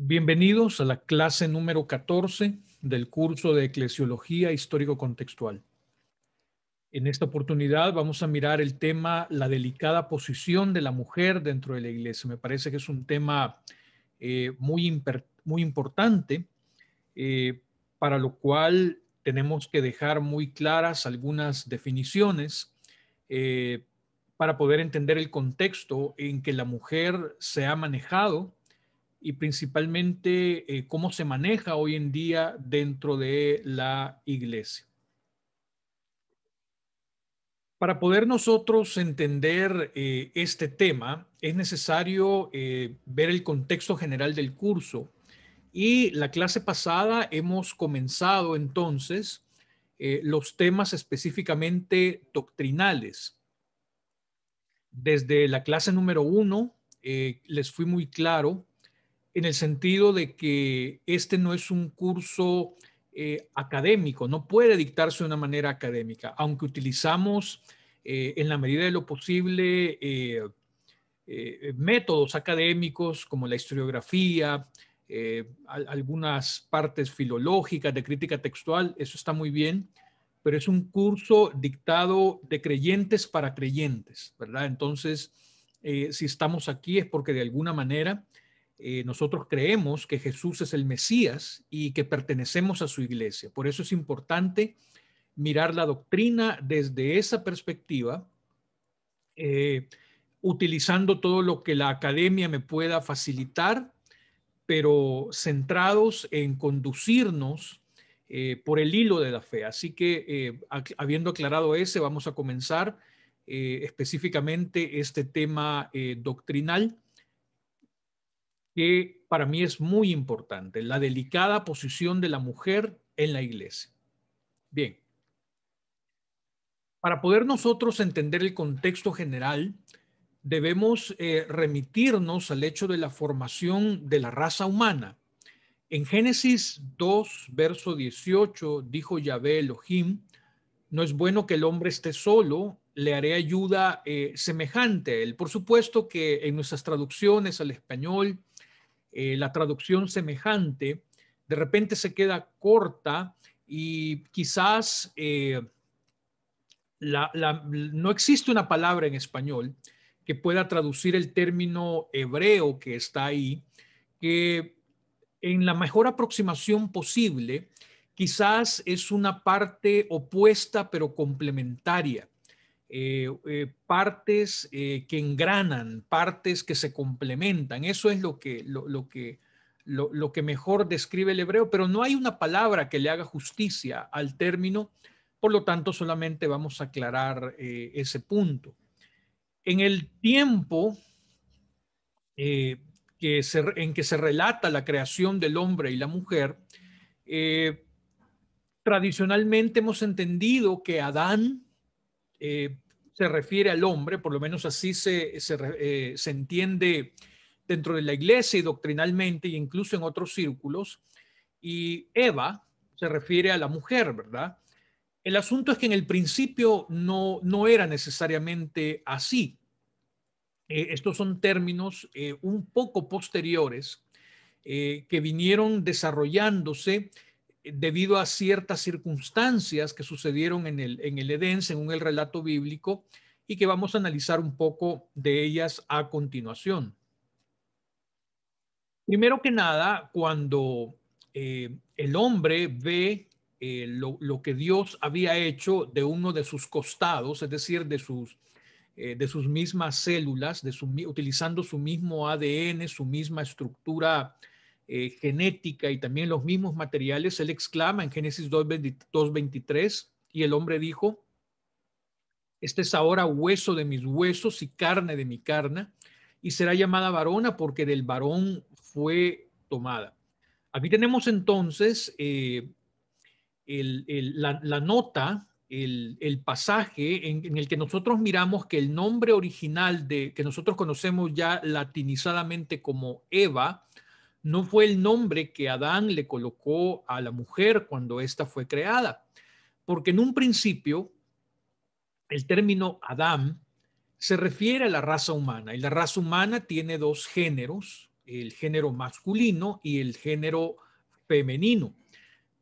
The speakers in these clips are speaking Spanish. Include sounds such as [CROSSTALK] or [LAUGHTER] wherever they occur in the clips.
Bienvenidos a la clase número 14 del curso de Eclesiología Histórico-Contextual. En esta oportunidad vamos a mirar el tema la delicada posición de la mujer dentro de la iglesia. Me parece que es un tema eh, muy, muy, importante, eh, para lo cual tenemos que dejar muy claras algunas definiciones eh, para poder entender el contexto en que la mujer se ha manejado y principalmente eh, cómo se maneja hoy en día dentro de la iglesia. Para poder nosotros entender eh, este tema, es necesario eh, ver el contexto general del curso. Y la clase pasada hemos comenzado entonces los temas específicamente doctrinales. Desde la clase número uno les fui muy claro en el sentido de que este no es un curso eh, académico, no puede dictarse de una manera académica, aunque utilizamos eh, en la medida de lo posible eh, métodos académicos como la historiografía, algunas partes filológicas de crítica textual, eso está muy bien, pero es un curso dictado de creyentes para creyentes, ¿verdad? Entonces, si estamos aquí es porque de alguna manera eh, nosotros creemos que Jesús es el Mesías y que pertenecemos a su iglesia. Por eso es importante mirar la doctrina desde esa perspectiva, eh, utilizando todo lo que la academia me pueda facilitar, pero centrados en conducirnos eh, por el hilo de la fe. Así que, habiendo aclarado ese, vamos a comenzar específicamente este tema doctrinal que para mí es muy importante, la delicada posición de la mujer en la iglesia. Bien, para poder nosotros entender el contexto general, debemos eh, remitirnos al hecho de la formación de la raza humana. En Génesis 2, verso 18, dijo Yahvé Elohim, no es bueno que el hombre esté solo, le haré ayuda eh, semejante a él. Por supuesto que en nuestras traducciones al español eh, la traducción semejante, de repente se queda corta y quizás eh, no existe una palabra en español que pueda traducir el término hebreo que está ahí, que en la mejor aproximación posible, quizás es una parte opuesta pero complementaria. Eh, eh, partes eh, que engranan, partes que se complementan. Eso es lo que, lo, que, lo, que mejor describe el hebreo, pero no hay una palabra que le haga justicia al término, por lo tanto solamente vamos a aclarar ese punto. En el tiempo que en que se relata la creación del hombre y la mujer, tradicionalmente hemos entendido que Adán eh, se refiere al hombre, por lo menos así eh, se, entiende dentro de la iglesia y doctrinalmente e incluso en otros círculos, y Eva se refiere a la mujer, ¿verdad? El asunto es que en el principio no, era necesariamente así. Eh, estos son términos un poco posteriores que vinieron desarrollándose debido a ciertas circunstancias que sucedieron en el, en el Edén, según el relato bíblico, y que vamos a analizar un poco de ellas a continuación. Primero que nada, cuando eh, el hombre ve eh, lo, que Dios había hecho de uno de sus costados, es decir, de sus, eh, de sus mismas células, de utilizando su mismo ADN, su misma estructura eh, genética y también los mismos materiales, él exclama en Génesis 2.23, y el hombre dijo, este es ahora hueso de mis huesos y carne de mi carne, y será llamada varona porque del varón fue tomada. Aquí tenemos entonces eh, la, nota, el, pasaje en, en, el que nosotros miramos que el nombre original de que nosotros conocemos ya latinizadamente como Eva, no fue el nombre que Adán le colocó a la mujer cuando ésta fue creada, porque en un principio el término Adán se refiere a la raza humana y la raza humana tiene dos géneros, el género masculino y el género femenino.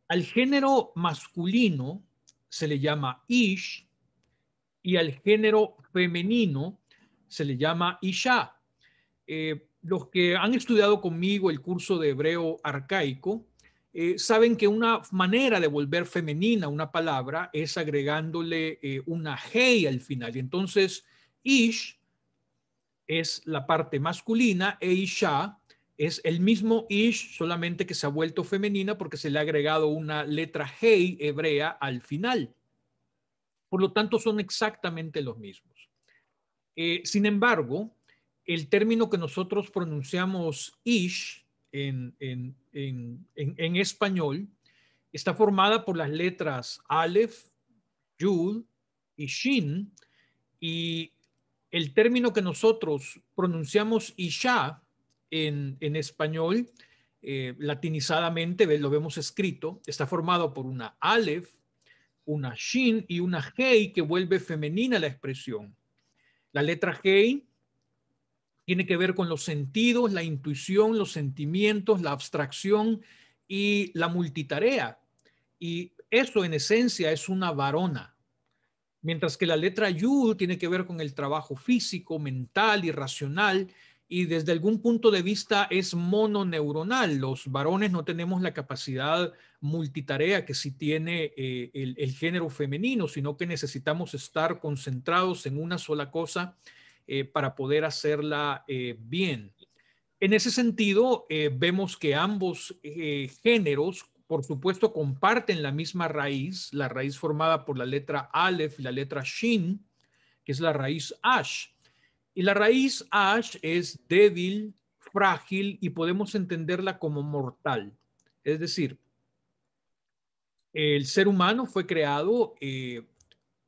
Al género masculino se le llama Ish y al género femenino se le llama Isha. Eh, los que han estudiado conmigo el curso de hebreo arcaico eh, saben que una manera de volver femenina una palabra es agregándole eh, una hey al final. Y entonces, ish es la parte masculina e isha es el mismo ish, solamente que se ha vuelto femenina porque se le ha agregado una letra hey hebrea al final. Por lo tanto, son exactamente los mismos. Eh, sin embargo, el término que nosotros pronunciamos ish en, español está formada por las letras Aleph, Yud y Shin. Y el término que nosotros pronunciamos Isha en, español, eh, latinizadamente lo vemos escrito, está formado por una alef, una Shin y una Hei que vuelve femenina la expresión. La letra Hei tiene que ver con los sentidos, la intuición, los sentimientos, la abstracción y la multitarea. Y eso en esencia es una varona. Mientras que la letra yu tiene que ver con el trabajo físico, mental y racional, y desde algún punto de vista es mononeuronal. Los varones no tenemos la capacidad multitarea que sí tiene eh, el género femenino, sino que necesitamos estar concentrados en una sola cosa eh, para poder hacerla eh, bien. En ese sentido, eh, vemos que ambos géneros, por supuesto, comparten la misma raíz, la raíz formada por la letra Aleph y la letra Shin, que es la raíz Ash. Y la raíz Ash es débil, frágil y podemos entenderla como mortal. Es decir, el ser humano fue creado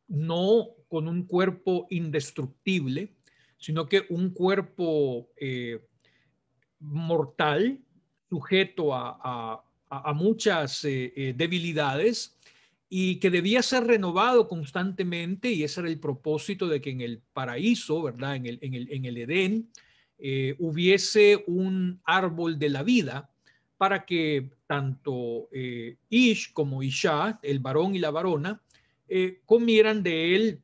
no con un cuerpo indestructible, sino que un cuerpo eh, mortal sujeto a, muchas eh, eh, debilidades y que debía ser renovado constantemente, y ese era el propósito de que en el paraíso, ¿verdad? En el, en el, Edén, hubiese un árbol de la vida para que tanto Ish como Isha, el varón y la varona, comieran de él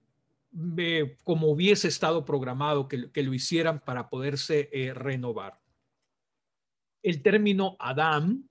como hubiese estado programado que, lo hicieran para poderse eh, renovar. El término Adam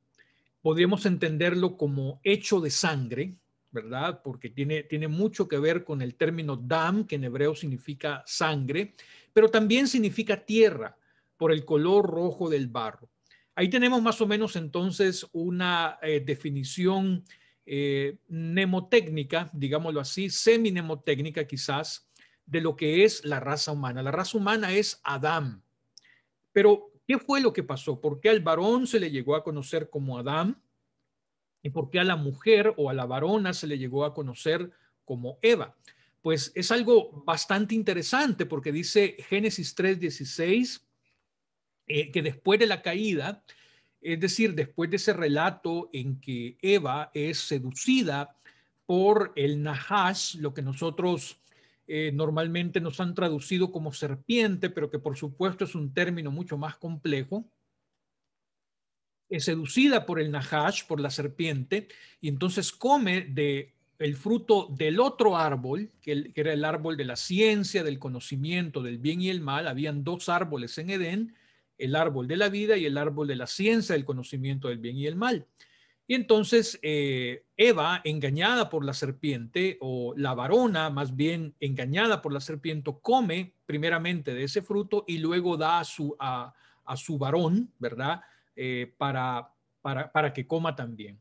podríamos entenderlo como hecho de sangre, ¿verdad? Porque tiene, tiene mucho que ver con el término dam, que en hebreo significa sangre, pero también significa tierra, por el color rojo del barro. Ahí tenemos más o menos entonces una eh, definición eh, mnemotécnica, digámoslo así, semi nemotécnica quizás, de lo que es la raza humana. La raza humana es Adán. Pero, ¿qué fue lo que pasó? ¿Por qué al varón se le llegó a conocer como Adán? ¿Y por qué a la mujer o a la varona se le llegó a conocer como Eva? Pues es algo bastante interesante porque dice Génesis 3:16 eh, que después de la caída, es decir, después de ese relato en que Eva es seducida por el Nahash, lo que nosotros eh, normalmente nos han traducido como serpiente, pero que por supuesto es un término mucho más complejo, es seducida por el Nahash, por la serpiente, y entonces come de el fruto del otro árbol, que era el árbol de la ciencia, del conocimiento, del bien y el mal, habían dos árboles en Edén, el árbol de la vida y el árbol de la ciencia, el conocimiento del bien y el mal. Y entonces eh, Eva, engañada por la serpiente, o la varona más bien engañada por la serpiente, come primeramente de ese fruto y luego da a su, a, su varón, ¿verdad? Eh, para, para, que coma también.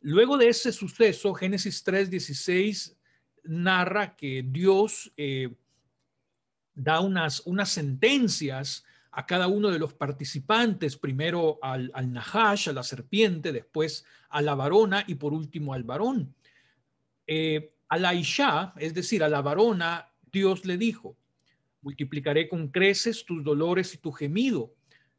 Luego de ese suceso, Génesis 3, 16 narra que Dios eh, da unas, unas sentencias a cada uno de los participantes, primero al, Nahash, a la serpiente, después a la varona y por último al varón. Eh, a la Isha, es decir, a la varona, Dios le dijo, multiplicaré con creces tus dolores y tu gemido,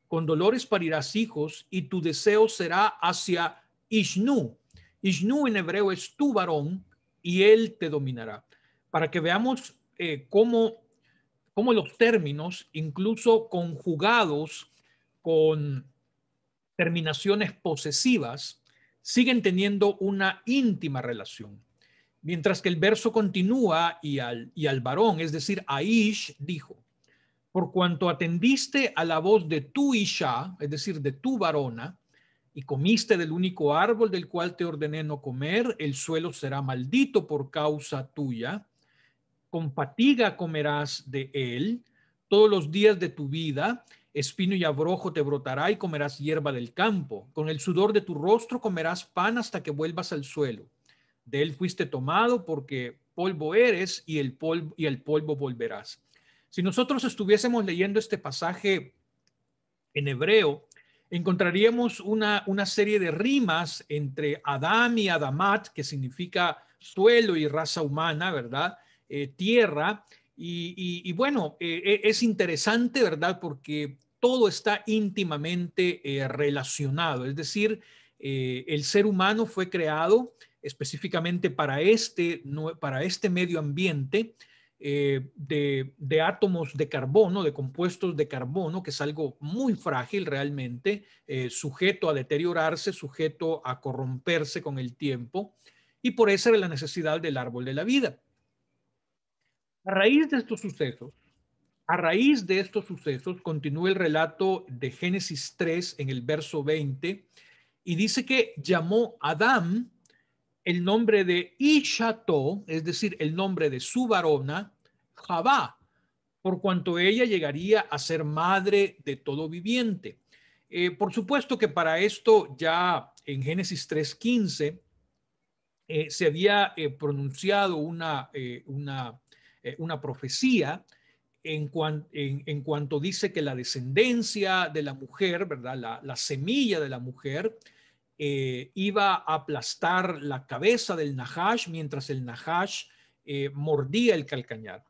con dolores parirás hijos y tu deseo será hacia Ishnu. Ishnu en hebreo es tu varón y él te dominará. Para que veamos eh, cómo cómo los términos, incluso conjugados con terminaciones posesivas, siguen teniendo una íntima relación. Mientras que el verso continúa y al, y al varón, es decir, Aish dijo, por cuanto atendiste a la voz de tu Isha, es decir, de tu varona, y comiste del único árbol del cual te ordené no comer, el suelo será maldito por causa tuya, con fatiga comerás de él todos los días de tu vida, espino y abrojo te brotará y comerás hierba del campo, con el sudor de tu rostro comerás pan hasta que vuelvas al suelo. De él fuiste tomado porque polvo eres y el polvo, y el polvo volverás. Si nosotros estuviésemos leyendo este pasaje en hebreo, encontraríamos una, una serie de rimas entre Adam y Adamat, que significa suelo y raza humana, ¿verdad? Eh, tierra. Y, bueno, eh, eh, es interesante, ¿verdad? Porque todo está íntimamente relacionado. Es decir, el ser humano fue creado específicamente para este, para este medio ambiente de, átomos de carbono, de compuestos de carbono, que es algo muy frágil realmente, sujeto a deteriorarse, sujeto a corromperse con el tiempo, y por eso era la necesidad del árbol de la vida. A raíz de estos sucesos, a raíz de estos sucesos, continúa el relato de Génesis 3 en el verso 20 y dice que llamó Adán el nombre de Ishato, es decir, el nombre de su varona, Jabá, por cuanto ella llegaría a ser madre de todo viviente. Eh, por supuesto que para esto ya en Génesis 3.15 eh, se había eh, pronunciado una, eh, una eh, una profecía en, en, cuanto dice que la descendencia de la mujer, ¿verdad? La, semilla de la mujer eh, iba a aplastar la cabeza del Nahash mientras el Nahash eh, mordía el calcañar.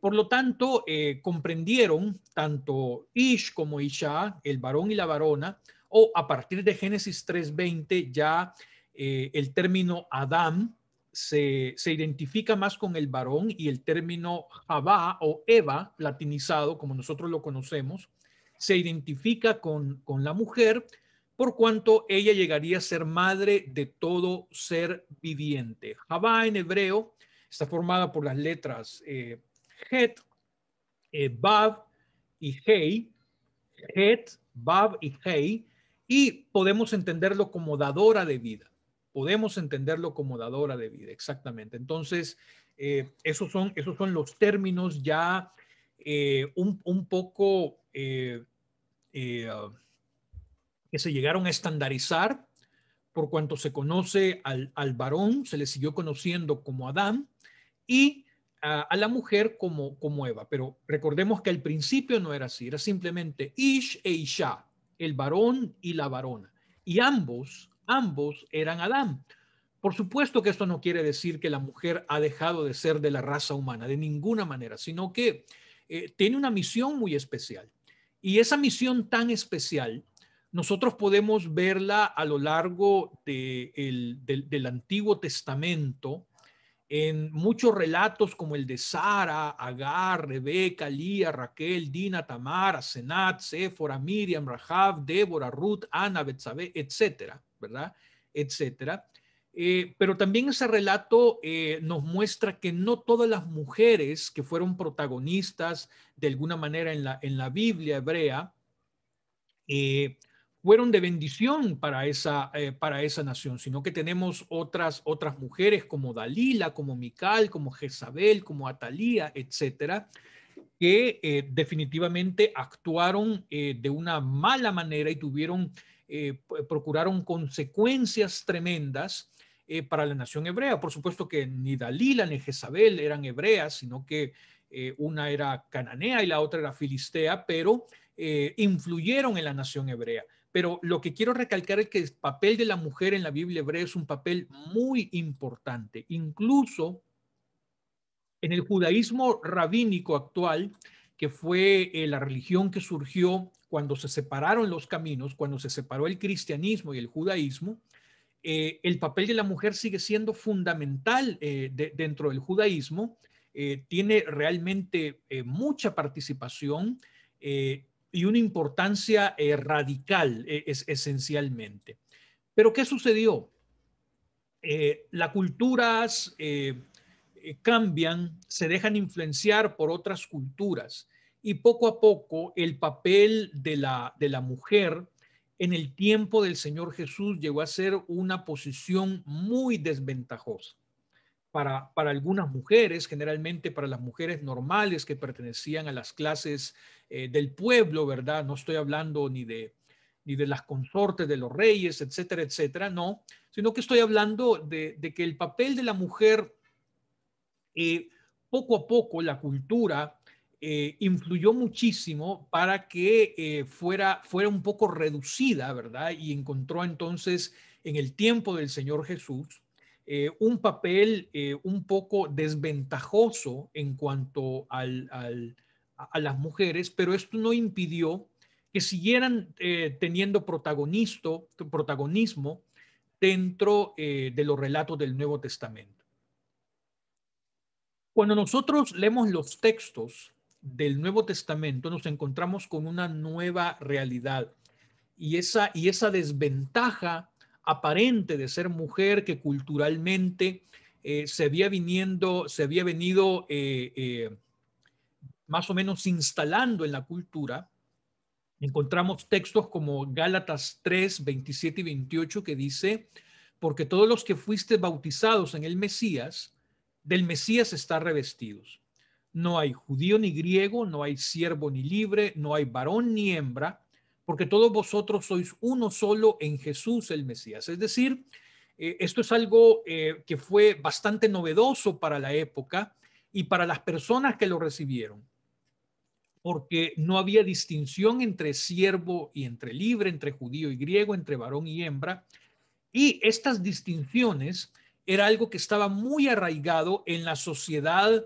por lo tanto, comprendieron tanto Ish como Isha, el varón y la varona, o a partir de Génesis 3.20 ya el término Adán se, identifica más con el varón y el término Java o Eva, latinizado como nosotros lo conocemos, se identifica con, la mujer por cuanto ella llegaría a ser madre de todo ser viviente. java en hebreo está formada por las letras eh, Het, Bav eh, y Hei, Het, Bab y Hei, y podemos entenderlo como dadora de vida. Podemos entenderlo como dadora de vida, exactamente. Entonces, eh, esos, son, esos son los términos ya eh, un, poco eh, ah, que se llegaron a estandarizar por cuanto se conoce al, varón, se le siguió conociendo como Adán y a, la mujer como, como Eva. Pero recordemos que al principio no era así, era simplemente Ish e Isha, el varón y la varona. Y ambos ambos eran Adán. Por supuesto que esto no quiere decir que la mujer ha dejado de ser de la raza humana, de ninguna manera, sino que eh, tiene una misión muy especial. Y esa misión tan especial, nosotros podemos verla a lo largo del, del Antiguo Testamento, en muchos relatos como el de Sara, Agar, Rebeca, Lía, Raquel, Dina, Tamara, Senat, Sephora, Miriam, Rahab, Débora, Ruth, Ana, Betsabe, etcétera, ¿verdad? Etcétera. Eh, pero también ese relato eh, nos muestra que no todas las mujeres que fueron protagonistas de alguna manera en la, en la Biblia hebrea eh, fueron de bendición para esa, eh, para esa nación, sino que tenemos otras, otras mujeres como Dalila, como Mical, como Jezabel, como Atalía, etcétera, que eh, definitivamente actuaron eh, de una mala manera y tuvieron, procuraron consecuencias tremendas para la nación hebrea. Por supuesto que ni Dalila ni Jezabel eran hebreas, sino que una era cananea y la otra era filistea, pero influyeron en la nación hebrea pero lo que quiero recalcar es que el papel de la mujer en la Biblia hebrea es un papel muy importante. Incluso en el judaísmo rabínico actual, que fue eh, la religión que surgió cuando se separaron los caminos, cuando se separó el cristianismo y el judaísmo, eh, el papel de la mujer sigue siendo fundamental eh, dentro del judaísmo. tiene realmente mucha participación y una importancia eh, radical e, es, esencialmente. Pero ¿qué sucedió? Eh, las culturas eh, cambian, se dejan influenciar por otras culturas y poco a poco el papel de la, de la mujer en el tiempo del Señor Jesús llegó a ser una posición muy desventajosa para, algunas mujeres, generalmente para las mujeres normales que pertenecían a las clases eh, del pueblo, ¿verdad? No estoy hablando ni de, ni de las consortes de los reyes, etcétera, etcétera, no, sino que estoy hablando de, que el papel de la mujer, eh, poco a poco, la cultura eh, influyó muchísimo para que fuera, fuera un poco reducida, ¿verdad? Y encontró entonces en el tiempo del Señor Jesús eh, un papel eh, un poco desventajoso en cuanto a las mujeres, pero esto no impidió que siguieran eh, teniendo protagonismo dentro de los relatos del Nuevo Testamento. Cuando nosotros leemos los textos del Nuevo Testamento, nos encontramos con una nueva realidad y esa, y esa desventaja aparente de ser mujer que culturalmente eh, se había viniendo, se había venido eh, eh, más o menos instalando en la cultura. Encontramos textos como Gálatas 3, 27 y 28 que dice, porque todos los que fuiste bautizados en el Mesías, del Mesías están revestidos. No hay judío ni griego, no hay siervo ni libre, no hay varón ni hembra, porque todos vosotros sois uno solo en Jesús el Mesías. Es decir, eh, esto es algo eh, que fue bastante novedoso para la época y para las personas que lo recibieron, porque no había distinción entre siervo y entre libre, entre judío y griego, entre varón y hembra. Y estas distinciones era algo que estaba muy arraigado en la sociedad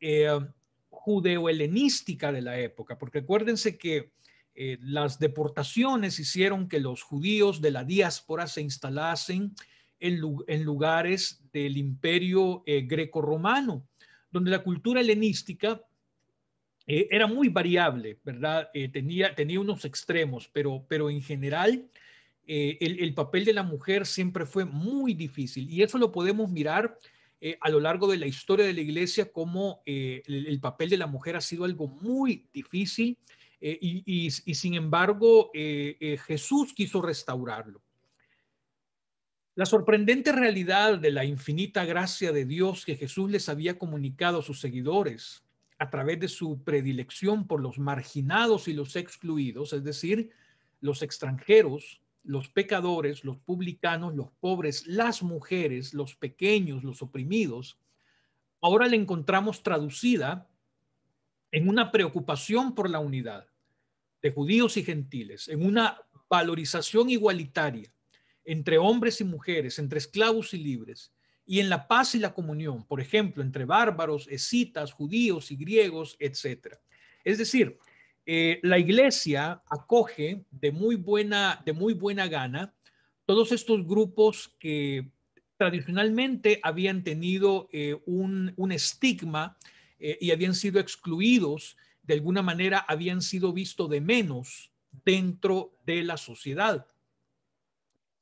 judeo eh, judeo-helenística de la época, porque acuérdense que eh, las deportaciones hicieron que los judíos de la diáspora se instalasen en, lugares del imperio eh, greco-romano, donde la cultura helenística eh, era muy variable, ¿verdad? tenía, unos extremos, pero, en general el, papel de la mujer siempre fue muy difícil y eso lo podemos mirar a lo largo de la historia de la iglesia como el, papel de la mujer ha sido algo muy difícil eh, y, sin embargo, eh, eh, Jesús quiso restaurarlo. La sorprendente realidad de la infinita gracia de Dios que Jesús les había comunicado a sus seguidores a través de su predilección por los marginados y los excluidos, es decir, los extranjeros, los pecadores, los publicanos, los pobres, las mujeres, los pequeños, los oprimidos, ahora la encontramos traducida en una preocupación por la unidad de judíos y gentiles, en una valorización igualitaria entre hombres y mujeres, entre esclavos y libres, y en la paz y la comunión, por ejemplo, entre bárbaros, escitas, judíos y griegos, etc. Es decir, eh, la iglesia acoge de muy, buena, de muy buena gana todos estos grupos que tradicionalmente habían tenido eh, un, estigma eh, y habían sido excluidos de alguna manera habían sido visto de menos dentro de la sociedad.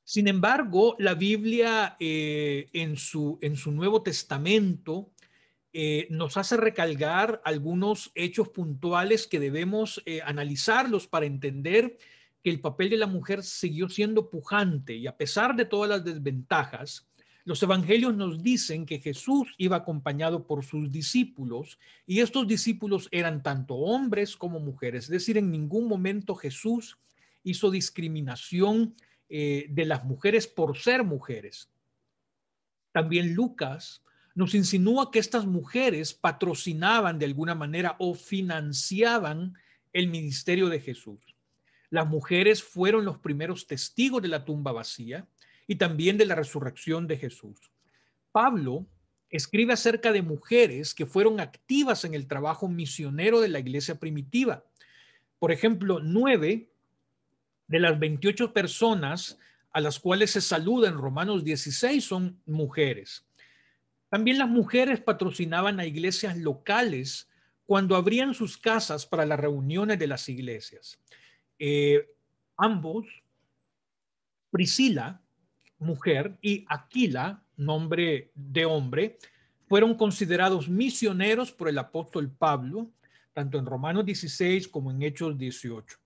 Sin embargo, la Biblia eh, en, su, en su Nuevo Testamento eh, nos hace recalcar algunos hechos puntuales que debemos eh, analizarlos para entender que el papel de la mujer siguió siendo pujante y a pesar de todas las desventajas, los evangelios nos dicen que Jesús iba acompañado por sus discípulos y estos discípulos eran tanto hombres como mujeres. Es decir, en ningún momento Jesús hizo discriminación eh, de las mujeres por ser mujeres. También Lucas nos insinúa que estas mujeres patrocinaban de alguna manera o financiaban el ministerio de Jesús. Las mujeres fueron los primeros testigos de la tumba vacía y también de la resurrección de Jesús. Pablo escribe acerca de mujeres que fueron activas en el trabajo misionero de la iglesia primitiva. Por ejemplo, nueve de las 28 personas a las cuales se saluda en Romanos 16 son mujeres. También las mujeres patrocinaban a iglesias locales cuando abrían sus casas para las reuniones de las iglesias. Eh, ambos, Priscila, mujer, y Aquila, nombre de hombre, fueron considerados misioneros por el apóstol Pablo, tanto en Romanos 16 como en Hechos 18.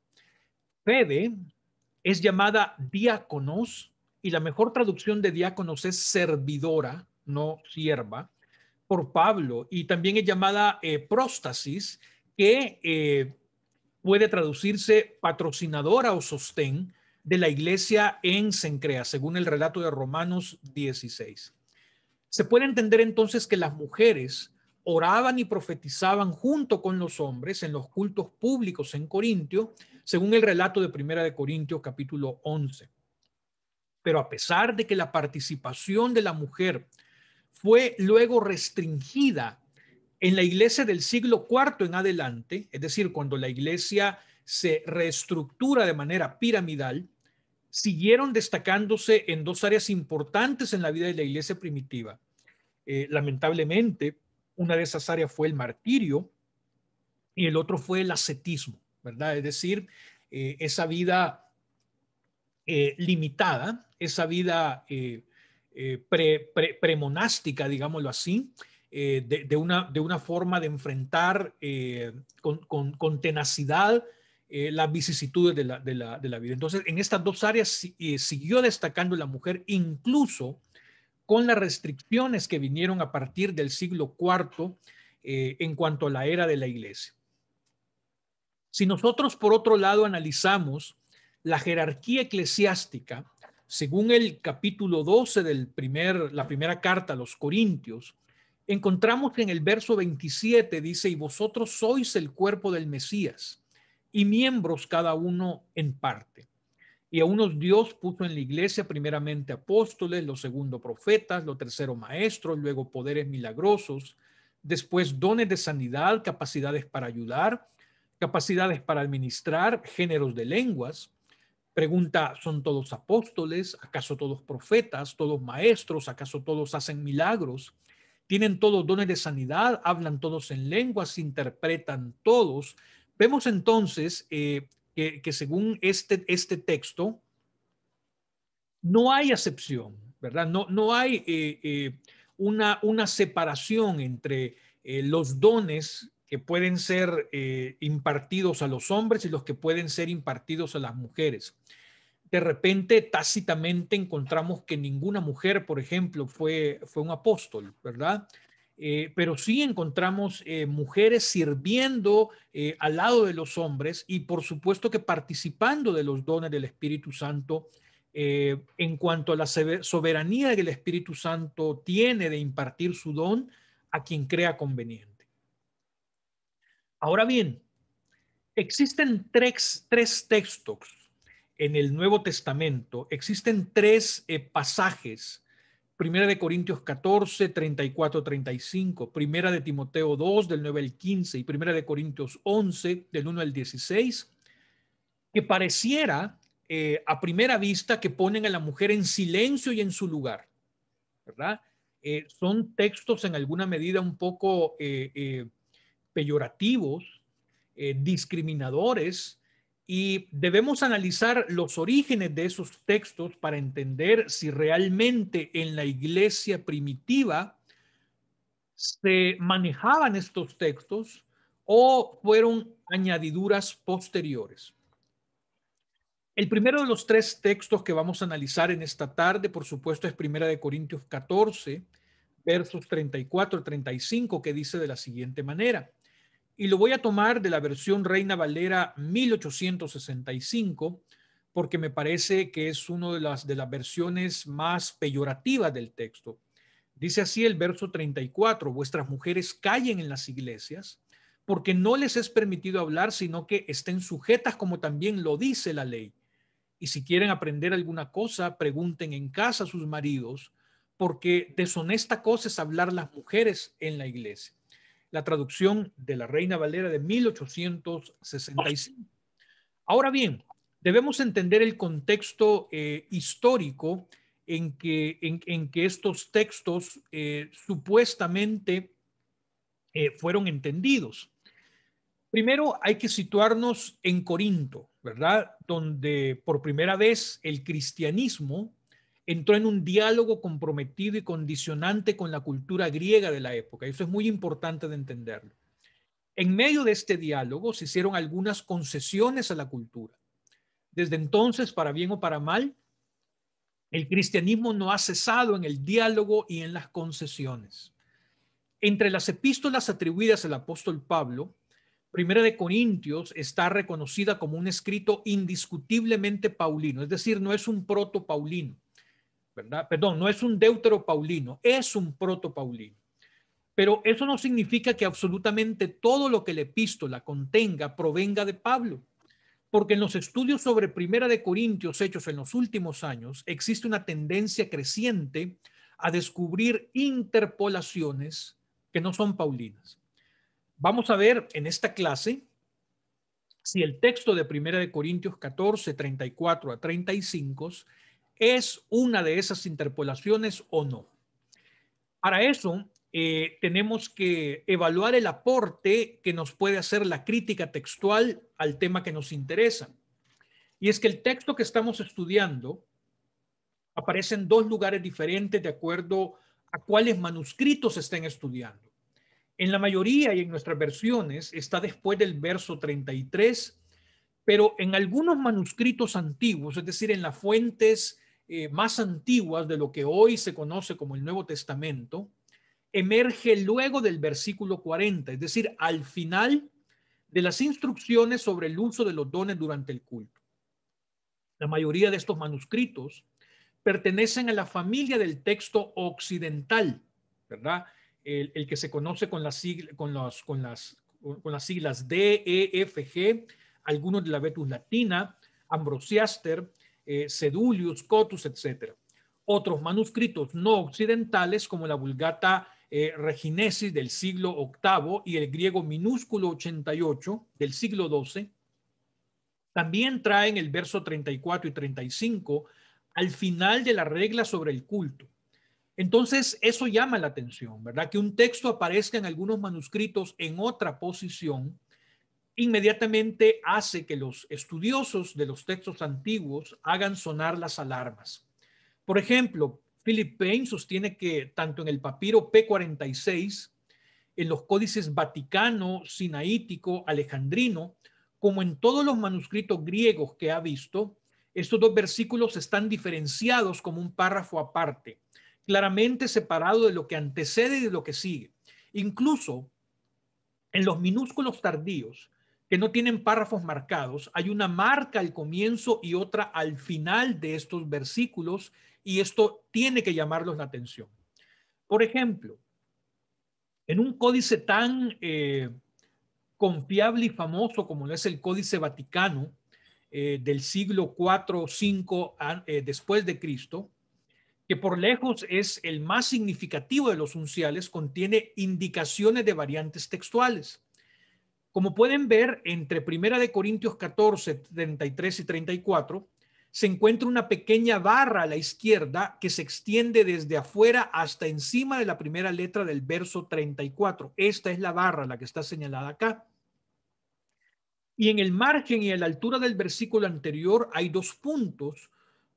Fede es llamada diáconos y la mejor traducción de diáconos es servidora, no sierva, por Pablo y también es llamada eh, próstasis, que eh, puede traducirse patrocinadora o sostén, de la iglesia en Sencrea, según el relato de Romanos 16. Se puede entender entonces que las mujeres oraban y profetizaban junto con los hombres en los cultos públicos en Corintio, según el relato de Primera de Corintios capítulo 11. Pero a pesar de que la participación de la mujer fue luego restringida en la iglesia del siglo IV en adelante, es decir, cuando la iglesia se reestructura de manera piramidal, siguieron destacándose en dos áreas importantes en la vida de la iglesia primitiva. Eh, lamentablemente, una de esas áreas fue el martirio y el otro fue el ascetismo, ¿verdad? Es decir, eh, esa vida eh, limitada, esa vida premonástica, digámoslo así, de, una, forma de enfrentar con tenacidad eh, las vicisitudes de la, de, de la, vida. Entonces, en estas dos áreas eh, siguió destacando la mujer, incluso con las restricciones que vinieron a partir del siglo IV eh, en cuanto a la era de la iglesia. Si nosotros, por otro lado, analizamos la jerarquía eclesiástica, según el capítulo 12 de primer, la primera carta a los Corintios, encontramos que en el verso 27 dice, y vosotros sois el cuerpo del Mesías y miembros cada uno en parte. Y a unos Dios puso en la iglesia primeramente apóstoles, los segundo profetas, los tercero maestros, luego poderes milagrosos, después dones de sanidad, capacidades para ayudar, capacidades para administrar, géneros de lenguas. Pregunta, ¿son todos apóstoles? ¿Acaso todos profetas? ¿Todos maestros? ¿Acaso todos hacen milagros? ¿Tienen todos dones de sanidad? ¿Hablan todos en lenguas? ¿Interpretan todos? Vemos entonces eh, que, según este, este texto, no hay acepción, ¿verdad? No, no hay eh, eh, una, una separación entre los dones que pueden ser impartidos a los hombres y los que pueden ser impartidos a las mujeres. De repente, tácitamente encontramos que ninguna mujer, por ejemplo, fue, fue un apóstol, ¿verdad? Eh, pero sí encontramos eh, mujeres sirviendo eh, al lado de los hombres y por supuesto que participando de los dones del Espíritu Santo en cuanto a la soberanía que el Espíritu Santo tiene de impartir su don a quien crea conveniente. Ahora bien, existen tres textos en el Nuevo Testamento, existen tres pasajes Primera de Corintios 14, 34, 35, Primera de Timoteo 2, del 9 al 15 y Primera de Corintios 11, del 1 al 16, que pareciera eh, a primera vista que ponen a la mujer en silencio y en su lugar, ¿verdad? Eh, son textos en alguna medida un poco eh, peyorativos, discriminadores, y debemos analizar los orígenes de esos textos para entender si realmente en la iglesia primitiva se manejaban estos textos o fueron añadiduras posteriores. El primero de los tres textos que vamos a analizar en esta tarde, por supuesto, es Primera de Corintios 14, versos 34 y 35, que dice de la siguiente manera y lo voy a tomar de la versión Reina Valera 1865 porque me parece que es una de las, de las versiones más peyorativas del texto. Dice así el verso 34, vuestras mujeres callen en las iglesias porque no les es permitido hablar, sino que estén sujetas como también lo dice la ley. Y si quieren aprender alguna cosa, pregunten en casa a sus maridos, porque deshonesta cosa es hablar las mujeres en la iglesia la traducción de la Reina Valera de 1865. Ahora bien, debemos entender el contexto eh, histórico en que, en, que, estos textos eh, supuestamente eh, fueron entendidos. Primero hay que situarnos en Corinto, ¿verdad? Donde por primera vez el cristianismo entró en un diálogo comprometido y condicionante con la cultura griega de la época. Eso es muy importante de entenderlo. En medio de este diálogo se hicieron algunas concesiones a la cultura. Desde entonces, para bien o para mal, el cristianismo no ha cesado en el diálogo y en las concesiones. Entre las epístolas atribuidas al apóstol Pablo, Primera de Corintios está reconocida como un escrito indiscutiblemente paulino, es decir, no es un proto-paulino. ¿verdad? Perdón, no es un paulino, es un paulino. Pero eso no significa que absolutamente todo lo que la epístola contenga provenga de Pablo, porque en los estudios sobre Primera de Corintios hechos en los últimos años existe una tendencia creciente a descubrir interpolaciones que no son paulinas. Vamos a ver en esta clase si el texto de Primera de Corintios 14, 34 a 35 ¿Es una de esas interpolaciones o no? Para eso eh, tenemos que evaluar el aporte que nos puede hacer la crítica textual al tema que nos interesa. Y es que el texto que estamos estudiando aparece en dos lugares diferentes de acuerdo a cuáles manuscritos estén estudiando. En la mayoría y en nuestras versiones está después del verso 33, pero en algunos manuscritos antiguos, es decir, en las fuentes eh, más antiguas de lo que hoy se conoce como el Nuevo Testamento, emerge luego del versículo 40, es decir, al final de las instrucciones sobre el uso de los dones durante el culto. La mayoría de estos manuscritos pertenecen a la familia del texto occidental, ¿verdad? El, que se conoce con las, con las siglas D, E, F, G, algunos de la Vetus Latina, Ambrosiaster, eh, Sedulius, Cotus, etc. Otros manuscritos no occidentales, como la Vulgata eh, Reginesis del siglo VIII y el griego minúsculo 88 del siglo XII, también traen el verso 34 y 35 al final de la regla sobre el culto. Entonces, eso llama la atención, ¿verdad? Que un texto aparezca en algunos manuscritos en otra posición inmediatamente hace que los estudiosos de los textos antiguos hagan sonar las alarmas. Por ejemplo, Philip Payne sostiene que tanto en el papiro P46, en los códices vaticano, sinaítico, alejandrino, como en todos los manuscritos griegos que ha visto, estos dos versículos están diferenciados como un párrafo aparte, claramente separado de lo que antecede y de lo que sigue. Incluso en los minúsculos tardíos, que no tienen párrafos marcados. Hay una marca al comienzo y otra al final de estos versículos y esto tiene que llamarlos la atención. Por ejemplo, en un códice tan eh, confiable y famoso como es el Códice Vaticano eh, del siglo IV o 5 después de Cristo, que por lejos es el más significativo de los unciales, contiene indicaciones de variantes textuales. Como pueden ver, entre Primera de Corintios 14, 33 y 34, se encuentra una pequeña barra a la izquierda que se extiende desde afuera hasta encima de la primera letra del verso 34. Esta es la barra, la que está señalada acá. Y en el margen y a la altura del versículo anterior hay dos puntos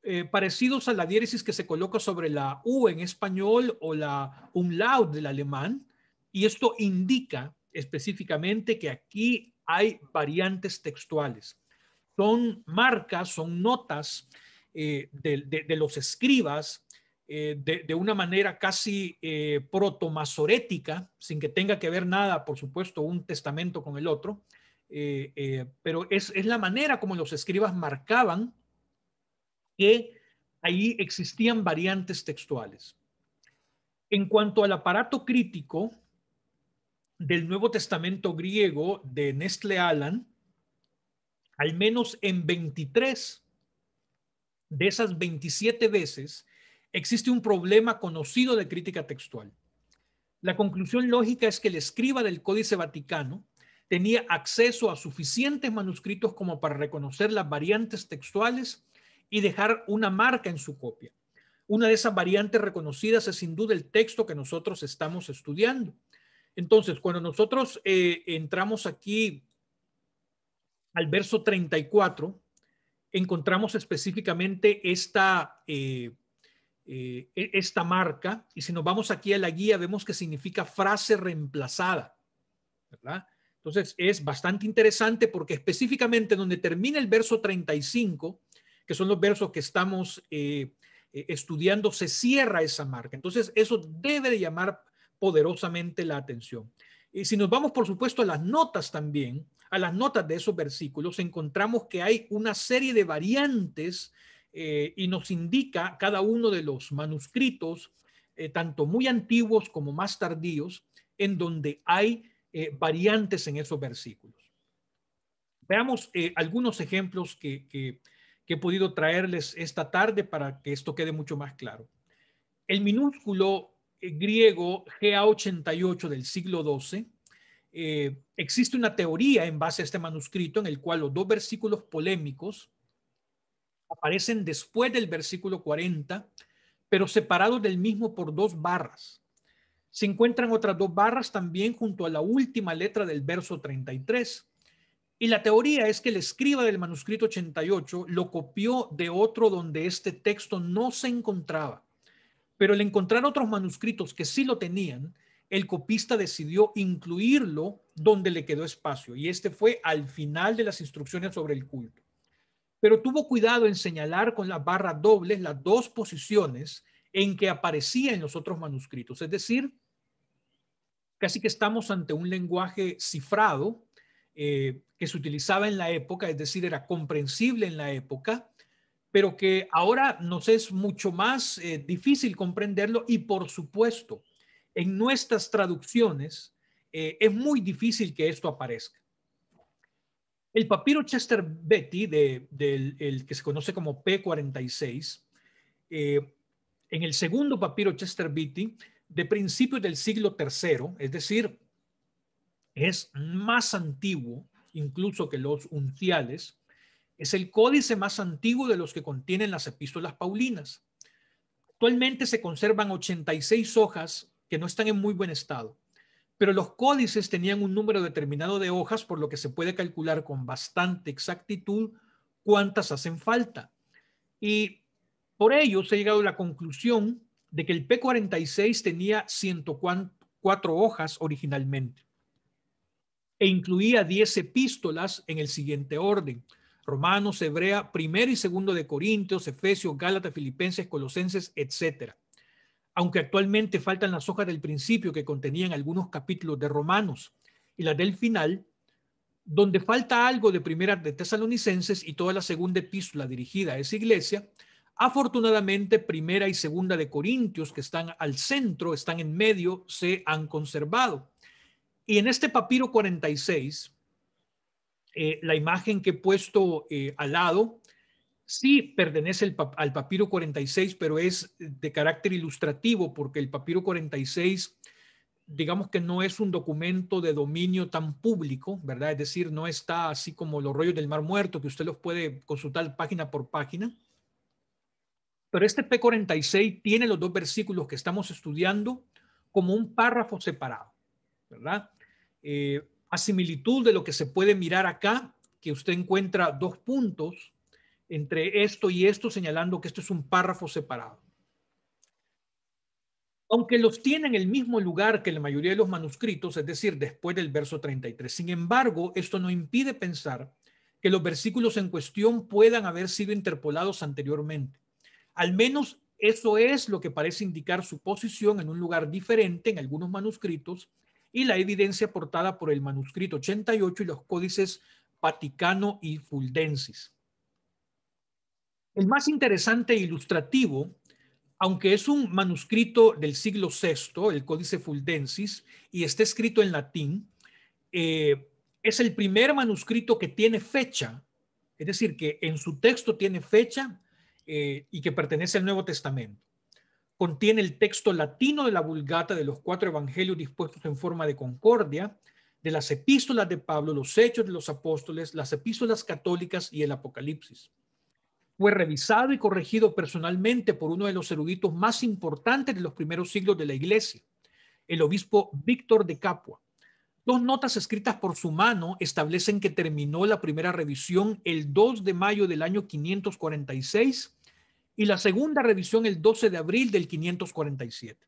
eh, parecidos a la diéresis que se coloca sobre la U en español o la umlaut del alemán. Y esto indica específicamente que aquí hay variantes textuales. Son marcas, son notas eh, de, los escribas eh, de, una manera casi proto eh, protomasorética, sin que tenga que ver nada, por supuesto, un testamento con el otro, pero es, es la manera como los escribas marcaban que ahí existían variantes textuales. En cuanto al aparato crítico, del Nuevo Testamento griego de Nestle Alan, al menos en 23 de esas 27 veces existe un problema conocido de crítica textual. La conclusión lógica es que el escriba del Códice Vaticano tenía acceso a suficientes manuscritos como para reconocer las variantes textuales y dejar una marca en su copia. Una de esas variantes reconocidas es sin duda el texto que nosotros estamos estudiando. Entonces, cuando nosotros eh, entramos aquí al verso 34, encontramos específicamente esta, eh, eh, e-, esta marca y si nos vamos aquí a la guía vemos que significa frase reemplazada, Entonces es bastante interesante porque específicamente donde termina el verso 35, que son los versos que estamos estudiando, se cierra esa marca. Entonces eso debe de llamar poderosamente la atención. Y si nos vamos, por supuesto, a las notas también, a las notas de esos versículos, encontramos que hay una serie de variantes eh, y nos indica cada uno de los manuscritos, eh, tanto muy antiguos como más tardíos, en donde hay eh, variantes en esos versículos. Veamos algunos ejemplos que, que he podido traerles esta tarde para que esto quede mucho más claro. El minúsculo griego GA88 del siglo XII, eh, existe una teoría en base a este manuscrito en el cual los dos versículos polémicos aparecen después del versículo 40, pero separados del mismo por dos barras. Se encuentran otras dos barras también junto a la última letra del verso 33. Y la teoría es que el escriba del manuscrito 88 lo copió de otro donde este texto no se encontraba pero al encontrar otros manuscritos que sí lo tenían, el copista decidió incluirlo donde le quedó espacio, y este fue al final de las instrucciones sobre el culto. Pero tuvo cuidado en señalar con la barra doble las dos posiciones en que aparecía en los otros manuscritos, es decir, casi que estamos ante un lenguaje cifrado eh, que se utilizaba en la época, es decir, era comprensible en la época, pero que ahora nos es mucho más eh, difícil comprenderlo y por supuesto, en nuestras traducciones eh, es muy difícil que esto aparezca. El papiro Chester Betty, del el que se conoce como P46, eh, en el segundo papiro Chester Beatty, de principios del siglo III, es decir, es más antiguo incluso que los unciales, es el códice más antiguo de los que contienen las epístolas paulinas. Actualmente se conservan 86 hojas que no están en muy buen estado, pero los códices tenían un número determinado de hojas, por lo que se puede calcular con bastante exactitud cuántas hacen falta. Y por ello se ha llegado a la conclusión de que el P46 tenía 104 hojas originalmente e incluía 10 epístolas en el siguiente orden. Romanos, Hebrea, primero y segundo de Corintios, Efesios, Gálatas, Filipenses, Colosenses, etc. Aunque actualmente faltan las hojas del principio que contenían algunos capítulos de Romanos y las del final, donde falta algo de primera de Tesalonicenses y toda la segunda epístola dirigida a esa iglesia, Afortunadamente, primera y segunda de Corintios, que están al centro, están en medio, se han conservado. Y en este papiro 46, eh, la imagen que he puesto eh, al lado, sí pertenece al papiro 46, pero es de carácter ilustrativo porque el papiro 46 digamos que no es un documento de dominio tan público, ¿verdad? Es decir, no está así como los rollos del Mar Muerto, que usted los puede consultar página por página. Pero este P46 tiene los dos versículos que estamos estudiando como un párrafo separado, ¿verdad? Eh, a similitud de lo que se puede mirar acá, que usted encuentra dos puntos entre esto y esto, señalando que esto es un párrafo separado. Aunque los tiene en el mismo lugar que la mayoría de los manuscritos, es decir, después del verso 33. Sin embargo, esto no impide pensar que los versículos en cuestión puedan haber sido interpolados anteriormente. Al menos eso es lo que parece indicar su posición en un lugar diferente en algunos manuscritos y la evidencia aportada por el manuscrito 88 y los códices Vaticano y Fuldensis. El más interesante e ilustrativo, aunque es un manuscrito del siglo VI, el Códice Fuldensis, y está escrito en latín, eh, es el primer manuscrito que tiene fecha, es decir, que en su texto tiene fecha eh, y que pertenece al Nuevo Testamento contiene el texto latino de la Vulgata de los cuatro evangelios dispuestos en forma de concordia, de las epístolas de Pablo, los hechos de los apóstoles, las epístolas católicas y el Apocalipsis. Fue revisado y corregido personalmente por uno de los eruditos más importantes de los primeros siglos de la Iglesia, el obispo Víctor de Capua. Dos notas escritas por su mano establecen que terminó la primera revisión el 2 de mayo del año 546 y la segunda revisión el 12 de abril del 547.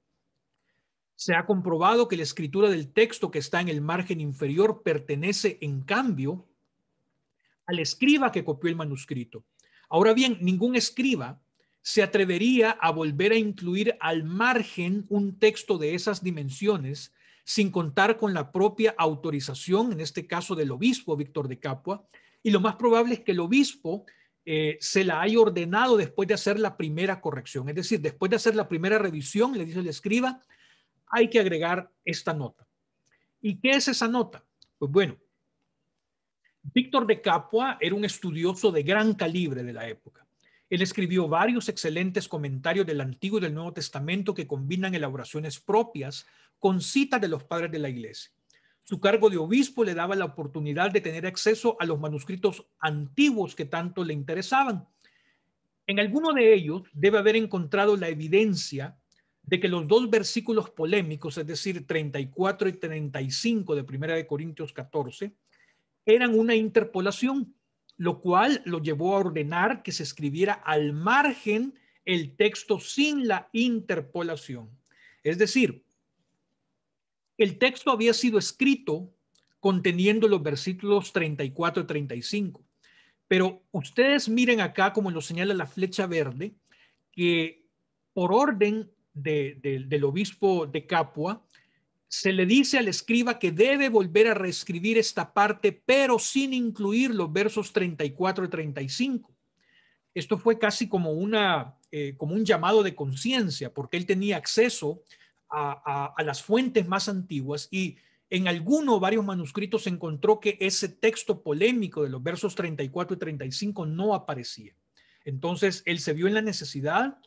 Se ha comprobado que la escritura del texto que está en el margen inferior pertenece, en cambio, al escriba que copió el manuscrito. Ahora bien, ningún escriba se atrevería a volver a incluir al margen un texto de esas dimensiones sin contar con la propia autorización, en este caso del obispo Víctor de Capua, y lo más probable es que el obispo eh, se la hay ordenado después de hacer la primera corrección. Es decir, después de hacer la primera revisión, le dice el escriba, hay que agregar esta nota. ¿Y qué es esa nota? Pues bueno, Víctor de Capua era un estudioso de gran calibre de la época. Él escribió varios excelentes comentarios del Antiguo y del Nuevo Testamento que combinan elaboraciones propias con citas de los padres de la Iglesia. Su cargo de obispo le daba la oportunidad de tener acceso a los manuscritos antiguos que tanto le interesaban. En alguno de ellos debe haber encontrado la evidencia de que los dos versículos polémicos, es decir, 34 y 35 de Primera de Corintios 14, eran una interpolación, lo cual lo llevó a ordenar que se escribiera al margen el texto sin la interpolación. Es decir, el texto había sido escrito conteniendo los versículos 34 y 35, pero ustedes miren acá, como lo señala la flecha verde, que por orden del obispo de Capua, se le dice al escriba que debe volver a reescribir esta parte, pero sin incluir los versos 34 y 35. Esto fue casi como, una, eh, como un llamado de conciencia, porque él tenía acceso a, las fuentes más antiguas y en alguno varios manuscritos se encontró que ese texto polémico de los versos 34 y 35 no aparecía. Entonces, él se vio en la necesidad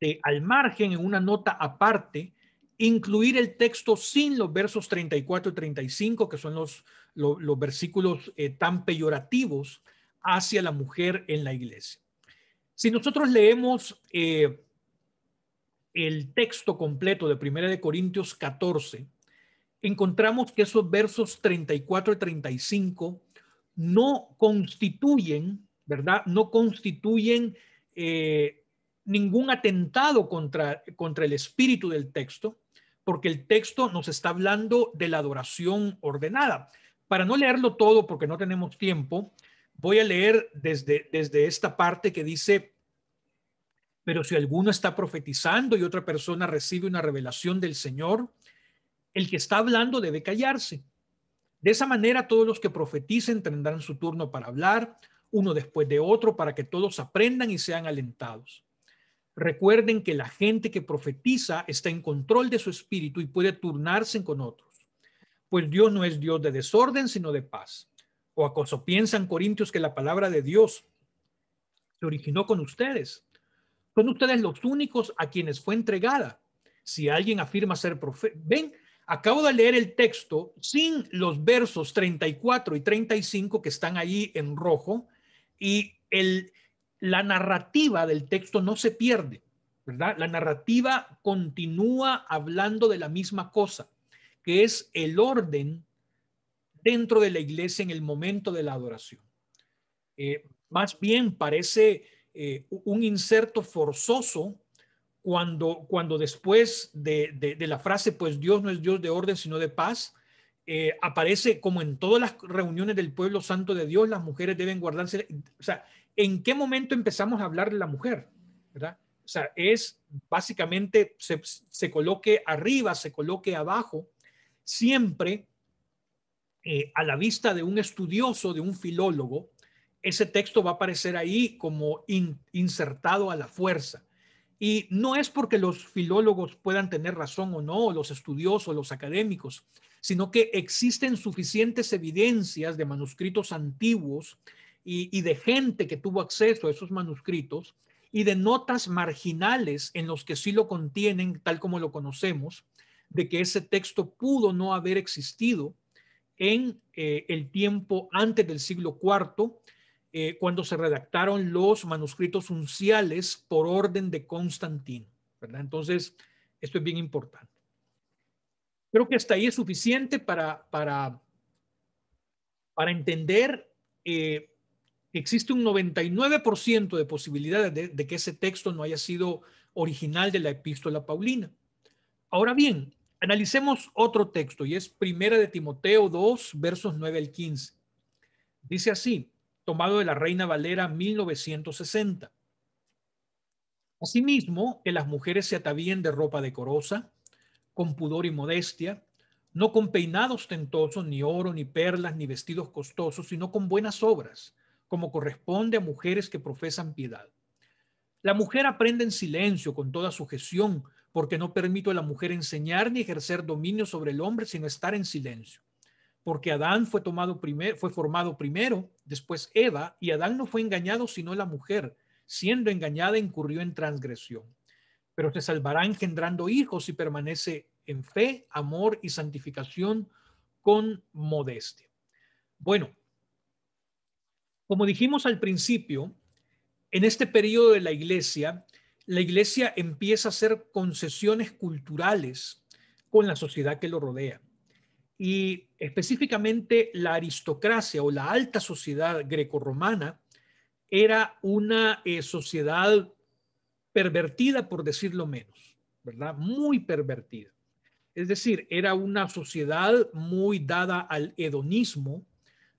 de, al margen, en una nota aparte, incluir el texto sin los versos 34 y 35, que son los, los, versículos eh, tan peyorativos hacia la mujer en la iglesia. Si nosotros leemos eh, el texto completo de Primera de Corintios 14, encontramos que esos versos 34 y 35 no constituyen, ¿verdad? No constituyen eh, ningún atentado contra, contra el espíritu del texto, porque el texto nos está hablando de la adoración ordenada. Para no leerlo todo, porque no tenemos tiempo, voy a leer desde, desde esta parte que dice, pero si alguno está profetizando y otra persona recibe una revelación del Señor, el que está hablando debe callarse. De esa manera todos los que profeticen tendrán su turno para hablar, uno después de otro, para que todos aprendan y sean alentados. Recuerden que la gente que profetiza está en control de su espíritu y puede turnarse con otros, pues Dios no es Dios de desorden, sino de paz. ¿O acaso piensan, Corintios, que la palabra de Dios se originó con ustedes? Son ustedes los únicos a quienes fue entregada. Si alguien afirma ser profeta, ven, acabo de leer el texto sin los versos 34 y 35 que están ahí en rojo y el, la narrativa del texto no se pierde, ¿verdad? La narrativa continúa hablando de la misma cosa, que es el orden dentro de la iglesia en el momento de la adoración. Eh, más bien parece eh, un inserto forzoso cuando, cuando después de, la frase, pues Dios no es Dios de orden, sino de paz, eh, aparece como en todas las reuniones del pueblo santo de Dios, las mujeres deben guardarse. O sea, ¿en qué momento empezamos a hablar de la mujer? O sea, es básicamente se, coloque arriba, se coloque abajo, siempre eh, a la vista de un estudioso, de un filólogo, ese texto va a aparecer ahí como insertado a la fuerza. Y no es porque los filólogos puedan tener razón o no, los estudiosos, los académicos, sino que existen suficientes evidencias de manuscritos antiguos y, de gente que tuvo acceso a esos manuscritos y de notas marginales en los que sí lo contienen, tal como lo conocemos, de que ese texto pudo no haber existido en eh, el tiempo antes del siglo IV eh, cuando se redactaron los manuscritos unciales por orden de Constantino. ¿verdad? Entonces, esto es bien importante. Creo que hasta ahí es suficiente para, para, para entender eh, que existe un 99% de posibilidades de, de que ese texto no haya sido original de la epístola paulina. Ahora bien, analicemos otro texto y es Primera de Timoteo 2, versos 9 al 15. Dice así, tomado de la Reina Valera 1960. Asimismo, que las mujeres se atavíen de ropa decorosa, con pudor y modestia, no con peinados ostentosos, ni oro, ni perlas, ni vestidos costosos, sino con buenas obras, como corresponde a mujeres que profesan piedad. La mujer aprende en silencio, con toda sujeción, porque no permito a la mujer enseñar ni ejercer dominio sobre el hombre, sino estar en silencio porque Adán fue tomado fue formado primero, después Eva, y Adán no fue engañado sino la mujer, siendo engañada incurrió en transgresión. Pero se salvará engendrando hijos y permanece en fe, amor y santificación con modestia. Bueno, como dijimos al principio, en este periodo de la iglesia, la iglesia empieza a hacer concesiones culturales con la sociedad que lo rodea y específicamente la aristocracia o la alta sociedad grecorromana era una eh, sociedad pervertida, por decirlo menos, ¿verdad? Muy pervertida. Es decir, era una sociedad muy dada al hedonismo,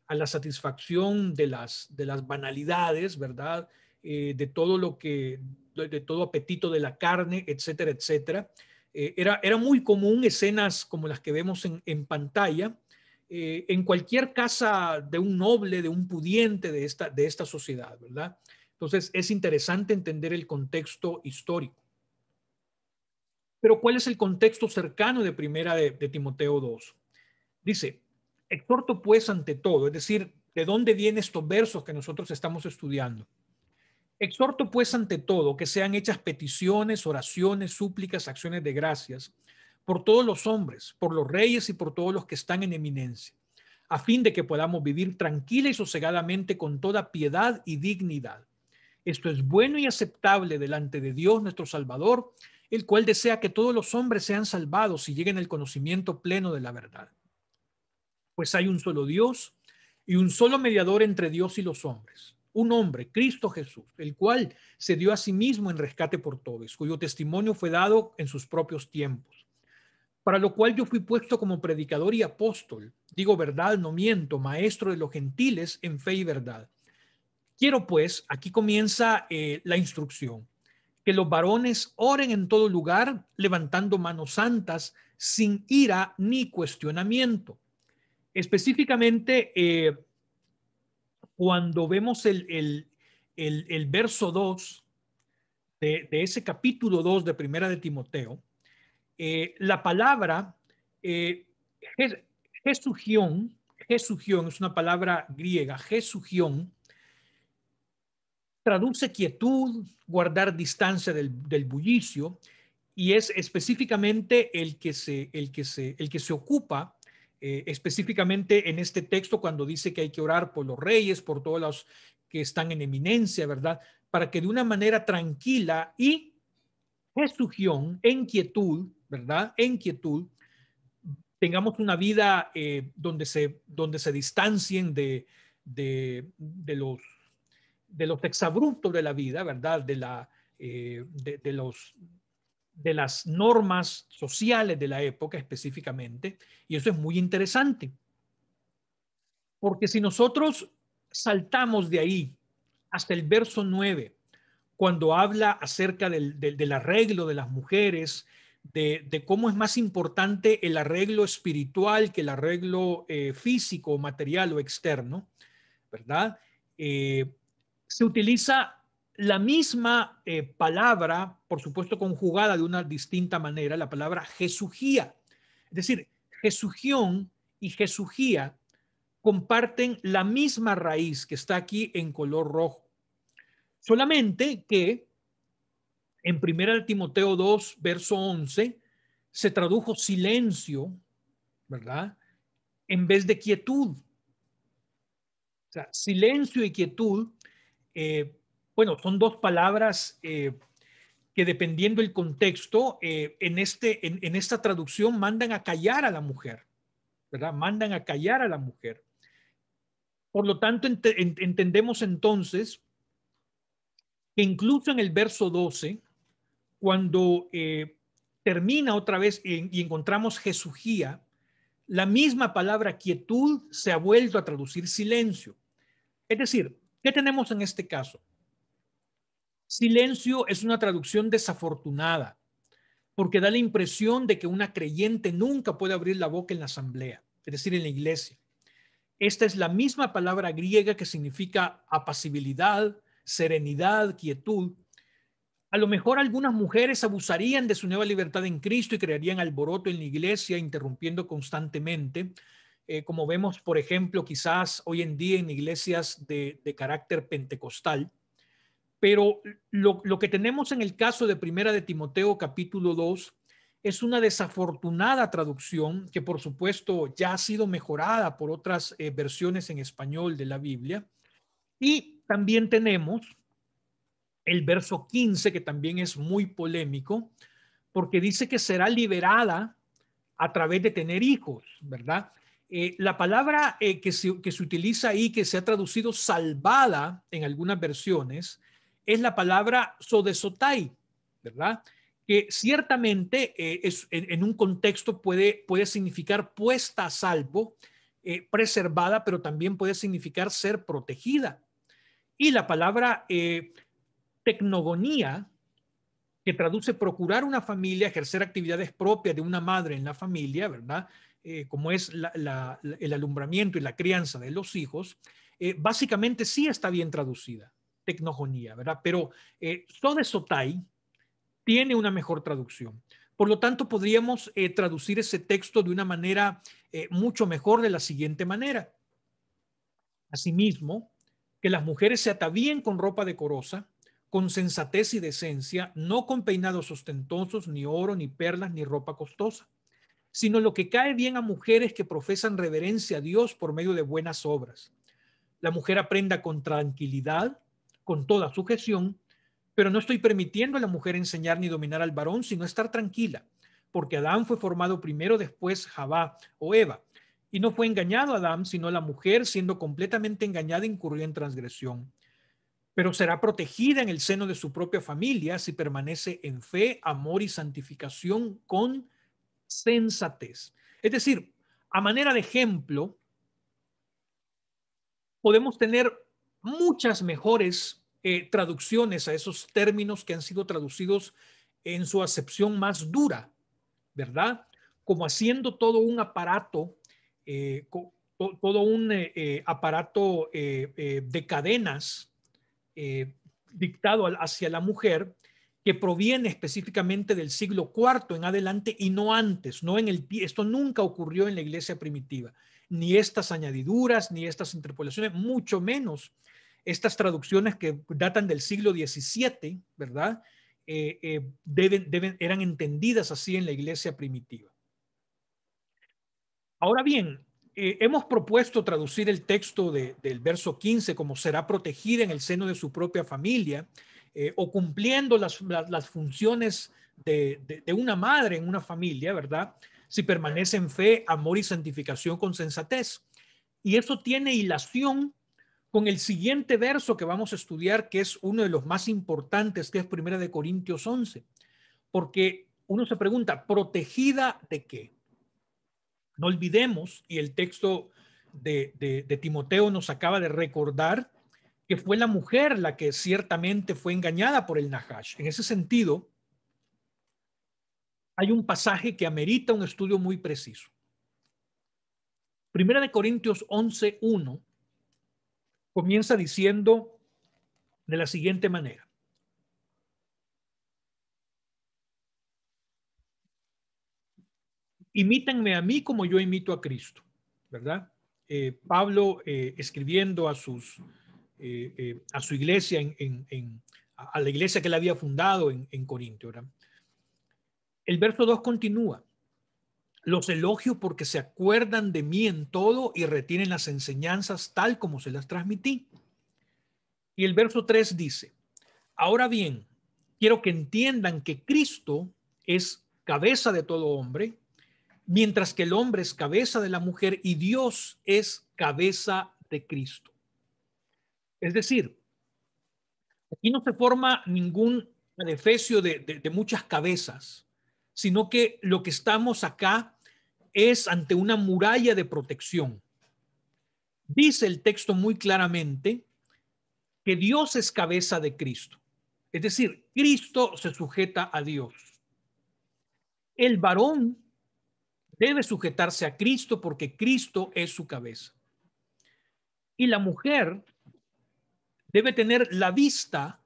a la satisfacción de las, banalidades, ¿verdad? Eh, de todo lo que, de todo apetito de la carne, etcétera, etcétera. Eh, era, muy común escenas como las que vemos en, pantalla eh, en cualquier casa de un noble, de un pudiente de esta, de esta sociedad, ¿verdad? Entonces es interesante entender el contexto histórico. Pero ¿cuál es el contexto cercano de primera de, Timoteo 2? Dice, exhorto pues ante todo, es decir, ¿de dónde vienen estos versos que nosotros estamos estudiando? Exhorto pues ante todo que sean hechas peticiones, oraciones, súplicas, acciones de gracias por todos los hombres, por los reyes y por todos los que están en eminencia, a fin de que podamos vivir tranquila y sosegadamente con toda piedad y dignidad. Esto es bueno y aceptable delante de Dios nuestro Salvador, el cual desea que todos los hombres sean salvados y lleguen al conocimiento pleno de la verdad. Pues hay un solo Dios y un solo mediador entre Dios y los hombres un hombre, Cristo Jesús, el cual se dio a sí mismo en rescate por todos, cuyo testimonio fue dado en sus propios tiempos para lo cual yo fui puesto como predicador y apóstol, digo verdad, no miento, maestro de los gentiles en fe y verdad. Quiero pues, aquí comienza eh, la instrucción, que los varones oren en todo lugar, levantando manos santas, sin ira ni cuestionamiento. Específicamente, eh, cuando vemos el, verso 2 de, ese capítulo 2 de Primera de Timoteo, eh, la palabra eh, Jesugión, es una palabra griega, Jesugión, traduce quietud, guardar distancia del, bullicio, y es específicamente el que se, el que se, el que se ocupa eh, específicamente en este texto cuando dice que hay que orar por los reyes, por todos los que están en eminencia, ¿verdad? Para que de una manera tranquila y resugión, en quietud, ¿verdad? En quietud, tengamos una vida eh, donde, se, donde se distancien de, los, de los exabruptos de la vida, ¿verdad? De, la, eh, de, los, de las normas sociales de la época específicamente, y eso es muy interesante. Porque si nosotros saltamos de ahí hasta el verso 9, cuando habla acerca del, arreglo de las mujeres, de, cómo es más importante el arreglo espiritual que el arreglo eh, físico, material o externo, ¿verdad? Eh, se utiliza la misma eh, palabra, por supuesto conjugada de una distinta manera, la palabra jesugía. Es decir, jesugión y jesugía comparten la misma raíz que está aquí en color rojo. Solamente que en 1 Timoteo 2, verso 11, se tradujo silencio, ¿verdad? En vez de quietud. O sea, silencio y quietud eh, bueno, son dos palabras eh, que dependiendo el contexto, eh, en, este, en, esta traducción mandan a callar a la mujer, ¿verdad? Mandan a callar a la mujer. Por lo tanto, entendemos entonces que incluso en el verso 12, cuando eh, termina otra vez y encontramos Jesugía, la misma palabra quietud se ha vuelto a traducir silencio. Es decir, ¿qué tenemos en este caso? Silencio es una traducción desafortunada, porque da la impresión de que una creyente nunca puede abrir la boca en la asamblea, es decir, en la iglesia. Esta es la misma palabra griega que significa apacibilidad, serenidad, quietud. A lo mejor algunas mujeres abusarían de su nueva libertad en Cristo y crearían alboroto en la iglesia, interrumpiendo constantemente, eh, como vemos, por ejemplo, quizás hoy en día en iglesias de carácter pentecostal pero lo, que tenemos en el caso de Primera de Timoteo capítulo 2 es una desafortunada traducción que por supuesto ya ha sido mejorada por otras eh, versiones en español de la Biblia. Y también tenemos el verso 15 que también es muy polémico porque dice que será liberada a través de tener hijos, ¿verdad? Eh, la palabra eh, que, que se utiliza ahí, que se ha traducido salvada en algunas versiones, es la palabra sodesotai, ¿verdad? Que ciertamente eh, es, en, un contexto puede, puede significar puesta a salvo, eh, preservada, pero también puede significar ser protegida. Y la palabra eh, tecnogonía, que traduce procurar una familia, ejercer actividades propias de una madre en la familia, ¿verdad? como es el alumbramiento y la crianza de los hijos, básicamente sí está bien traducida tecnogonía, ¿verdad? Pero eh, Sode Sotai tiene una mejor traducción. Por lo tanto, podríamos eh, traducir ese texto de una manera eh, mucho mejor de la siguiente manera. Asimismo, que las mujeres se atavíen con ropa decorosa, con sensatez y decencia, no con peinados ostentosos, ni oro, ni perlas, ni ropa costosa, sino lo que cae bien a mujeres que profesan reverencia a Dios por medio de buenas obras. La mujer aprenda con tranquilidad con toda sujeción, pero no estoy permitiendo a la mujer enseñar ni dominar al varón, sino estar tranquila, porque Adán fue formado primero, después Jabá o Eva. Y no fue engañado Adán, sino la mujer, siendo completamente engañada, incurrió en transgresión. Pero será protegida en el seno de su propia familia si permanece en fe, amor y santificación con sensatez. Es decir, a manera de ejemplo, podemos tener muchas mejores eh, traducciones a esos términos que han sido traducidos en su acepción más dura, ¿verdad? Como haciendo todo un aparato, eh, todo un eh, aparato de cadenas dictado hacia la mujer que proviene específicamente del siglo IV en adelante y no antes, no en el esto nunca ocurrió en la iglesia primitiva, ni estas añadiduras, ni estas interpolaciones, mucho menos estas traducciones que datan del siglo XVII, ¿verdad? Eh, eh, deben, eran entendidas así en la iglesia primitiva. Ahora bien, eh, hemos propuesto traducir el texto del verso 15 como será protegida en el seno de su propia familia o cumpliendo las, funciones de, de, una madre en una familia, ¿verdad? Si permanece en fe, amor y santificación con sensatez. Y eso tiene hilación con el siguiente verso que vamos a estudiar, que es uno de los más importantes, que es Primera de Corintios 11. Porque uno se pregunta, ¿protegida de qué? No olvidemos, y el texto de, Timoteo nos acaba de recordar, que fue la mujer la que ciertamente fue engañada por el najash En ese sentido, hay un pasaje que amerita un estudio muy preciso. Primera de Corintios 11.1 comienza diciendo de la siguiente manera. Imítanme a mí como yo imito a Cristo, ¿verdad? Eh, Pablo eh, escribiendo a, sus, eh, a su iglesia, en, a la iglesia que él había fundado en, en Corintio. ¿verdad? El verso 2 continúa. Los elogio porque se acuerdan de mí en todo y retienen las enseñanzas tal como se las transmití. Y el verso 3 dice, ahora bien, quiero que entiendan que Cristo es cabeza de todo hombre, mientras que el hombre es cabeza de la mujer y Dios es cabeza de Cristo. Es decir, aquí no se forma ningún adefesio de, de muchas cabezas, sino que lo que estamos acá es ante una muralla de protección. Dice el texto muy claramente que Dios es cabeza de Cristo. Es decir, Cristo se sujeta a Dios. El varón debe sujetarse a Cristo porque Cristo es su cabeza. Y la mujer debe tener la vista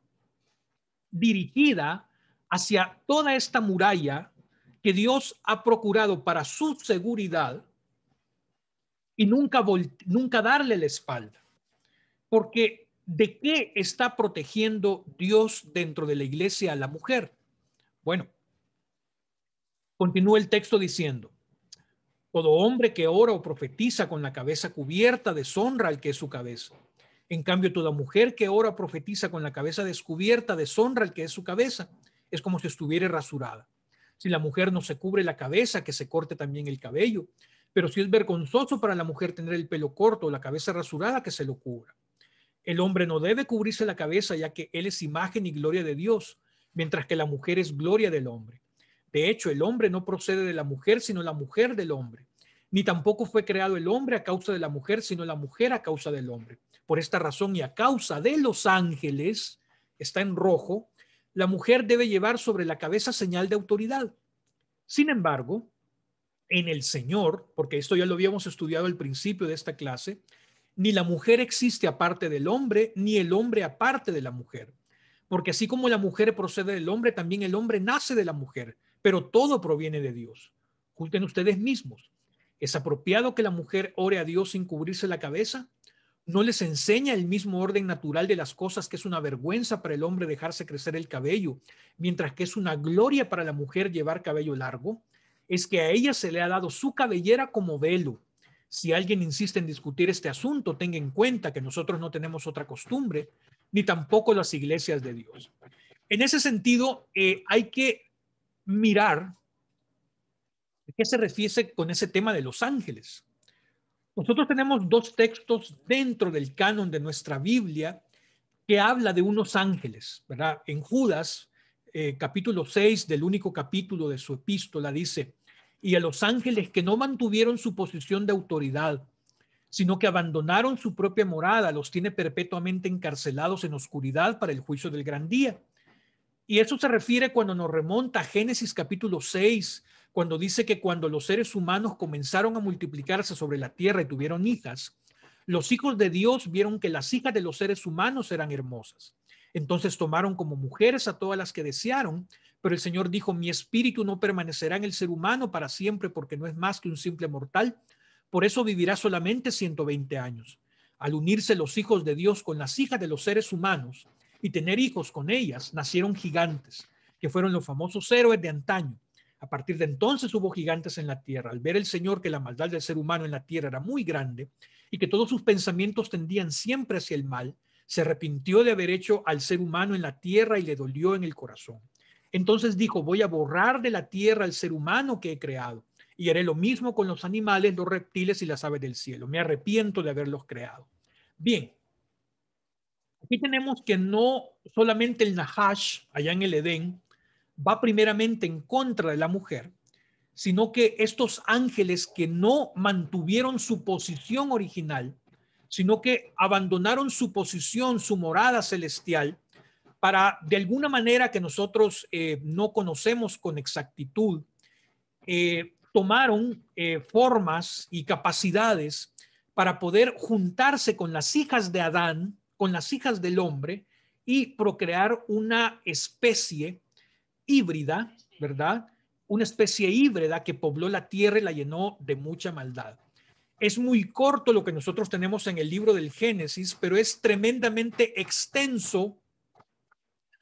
dirigida hacia toda esta muralla que Dios ha procurado para su seguridad y nunca, nunca darle la espalda. Porque ¿de qué está protegiendo Dios dentro de la iglesia a la mujer? Bueno, continúa el texto diciendo, todo hombre que ora o profetiza con la cabeza cubierta deshonra al que es su cabeza. En cambio, toda mujer que ora o profetiza con la cabeza descubierta deshonra al que es su cabeza. Es como si estuviera rasurada. Si la mujer no se cubre la cabeza, que se corte también el cabello. Pero si es vergonzoso para la mujer tener el pelo corto o la cabeza rasurada, que se lo cubra. El hombre no debe cubrirse la cabeza, ya que él es imagen y gloria de Dios, mientras que la mujer es gloria del hombre. De hecho, el hombre no procede de la mujer, sino la mujer del hombre. Ni tampoco fue creado el hombre a causa de la mujer, sino la mujer a causa del hombre. Por esta razón y a causa de los ángeles, está en rojo, la mujer debe llevar sobre la cabeza señal de autoridad. Sin embargo, en el Señor, porque esto ya lo habíamos estudiado al principio de esta clase, ni la mujer existe aparte del hombre, ni el hombre aparte de la mujer. Porque así como la mujer procede del hombre, también el hombre nace de la mujer, pero todo proviene de Dios. Junten ustedes mismos. ¿Es apropiado que la mujer ore a Dios sin cubrirse la cabeza? no les enseña el mismo orden natural de las cosas que es una vergüenza para el hombre dejarse crecer el cabello, mientras que es una gloria para la mujer llevar cabello largo, es que a ella se le ha dado su cabellera como velo. Si alguien insiste en discutir este asunto, tenga en cuenta que nosotros no tenemos otra costumbre, ni tampoco las iglesias de Dios. En ese sentido, eh, hay que mirar qué se refiere con ese tema de los ángeles. Nosotros tenemos dos textos dentro del canon de nuestra Biblia que habla de unos ángeles, ¿verdad? En Judas, eh, capítulo 6, del único capítulo de su epístola, dice, y a los ángeles que no mantuvieron su posición de autoridad, sino que abandonaron su propia morada, los tiene perpetuamente encarcelados en oscuridad para el juicio del gran día. Y eso se refiere cuando nos remonta a Génesis capítulo 6, cuando dice que cuando los seres humanos comenzaron a multiplicarse sobre la tierra y tuvieron hijas, los hijos de Dios vieron que las hijas de los seres humanos eran hermosas. Entonces tomaron como mujeres a todas las que desearon, pero el Señor dijo, mi espíritu no permanecerá en el ser humano para siempre porque no es más que un simple mortal, por eso vivirá solamente 120 años. Al unirse los hijos de Dios con las hijas de los seres humanos y tener hijos con ellas, nacieron gigantes, que fueron los famosos héroes de antaño a partir de entonces hubo gigantes en la tierra. Al ver el Señor que la maldad del ser humano en la tierra era muy grande y que todos sus pensamientos tendían siempre hacia el mal, se arrepintió de haber hecho al ser humano en la tierra y le dolió en el corazón. Entonces dijo, voy a borrar de la tierra al ser humano que he creado y haré lo mismo con los animales, los reptiles y las aves del cielo. Me arrepiento de haberlos creado. Bien, aquí tenemos que no solamente el Nahash, allá en el Edén, va primeramente en contra de la mujer, sino que estos ángeles que no mantuvieron su posición original, sino que abandonaron su posición, su morada celestial, para de alguna manera que nosotros eh, no conocemos con exactitud, eh, tomaron eh, formas y capacidades para poder juntarse con las hijas de Adán, con las hijas del hombre, y procrear una especie híbrida, ¿verdad? Una especie híbrida que pobló la tierra y la llenó de mucha maldad. Es muy corto lo que nosotros tenemos en el libro del Génesis, pero es tremendamente extenso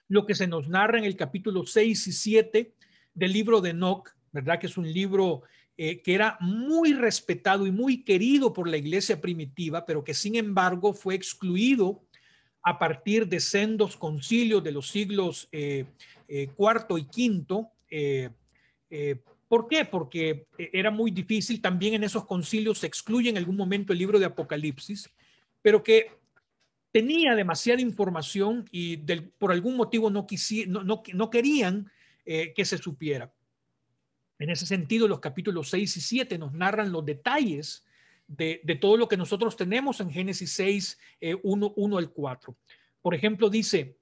lo que se nos narra en el capítulo 6 y 7 del libro de Enoch, ¿verdad? Que es un libro eh, que era muy respetado y muy querido por la iglesia primitiva, pero que sin embargo fue excluido a partir de sendos concilios de los siglos eh, eh, cuarto y quinto. Eh, ¿Por qué? Porque era muy difícil. También en esos concilios se excluye en algún momento el libro de Apocalipsis, pero que tenía demasiada información y por algún motivo no, querían que se supiera. En ese sentido, los capítulos 6 y 7 nos narran los detalles de, todo lo que nosotros tenemos en Génesis 6, 1, 1 al 4. Por ejemplo, dice,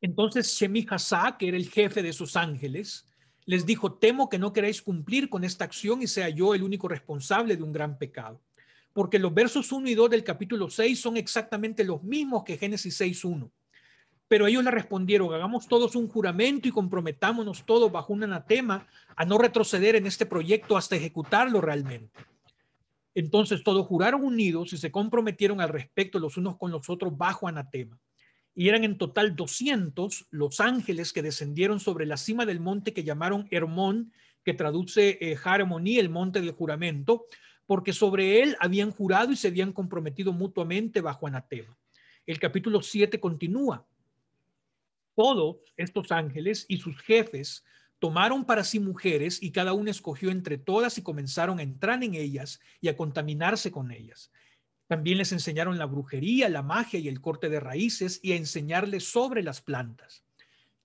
entonces Shemi que era el jefe de sus ángeles, les dijo, temo que no queráis cumplir con esta acción y sea yo el único responsable de un gran pecado. Porque los versos 1 y 2 del capítulo 6 son exactamente los mismos que Génesis 6, 1. Pero ellos le respondieron, hagamos todos un juramento y comprometámonos todos bajo un anatema a no retroceder en este proyecto hasta ejecutarlo realmente. Entonces todos juraron unidos y se comprometieron al respecto los unos con los otros bajo anatema. Y eran en total 200 los ángeles que descendieron sobre la cima del monte que llamaron Hermón, que traduce eh, el monte del juramento, porque sobre él habían jurado y se habían comprometido mutuamente bajo anatema. El capítulo 7 continúa. Todos estos ángeles y sus jefes tomaron para sí mujeres y cada una escogió entre todas y comenzaron a entrar en ellas y a contaminarse con ellas. También les enseñaron la brujería, la magia y el corte de raíces y a enseñarles sobre las plantas.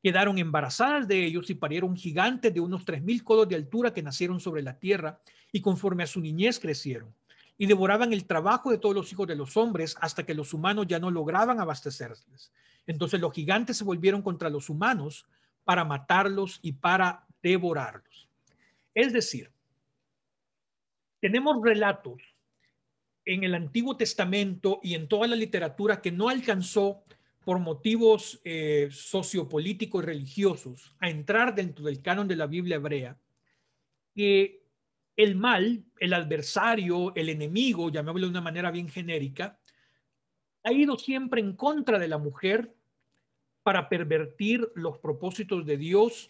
Quedaron embarazadas de ellos y parieron gigantes de unos tres mil codos de altura que nacieron sobre la tierra y conforme a su niñez crecieron y devoraban el trabajo de todos los hijos de los hombres hasta que los humanos ya no lograban abastecerles. Entonces los gigantes se volvieron contra los humanos para matarlos y para devorarlos. Es decir, tenemos relatos en el Antiguo Testamento y en toda la literatura que no alcanzó por motivos eh, sociopolíticos y religiosos a entrar dentro del canon de la Biblia hebrea, que el mal, el adversario, el enemigo, llamémoslo de una manera bien genérica, ha ido siempre en contra de la mujer para pervertir los propósitos de Dios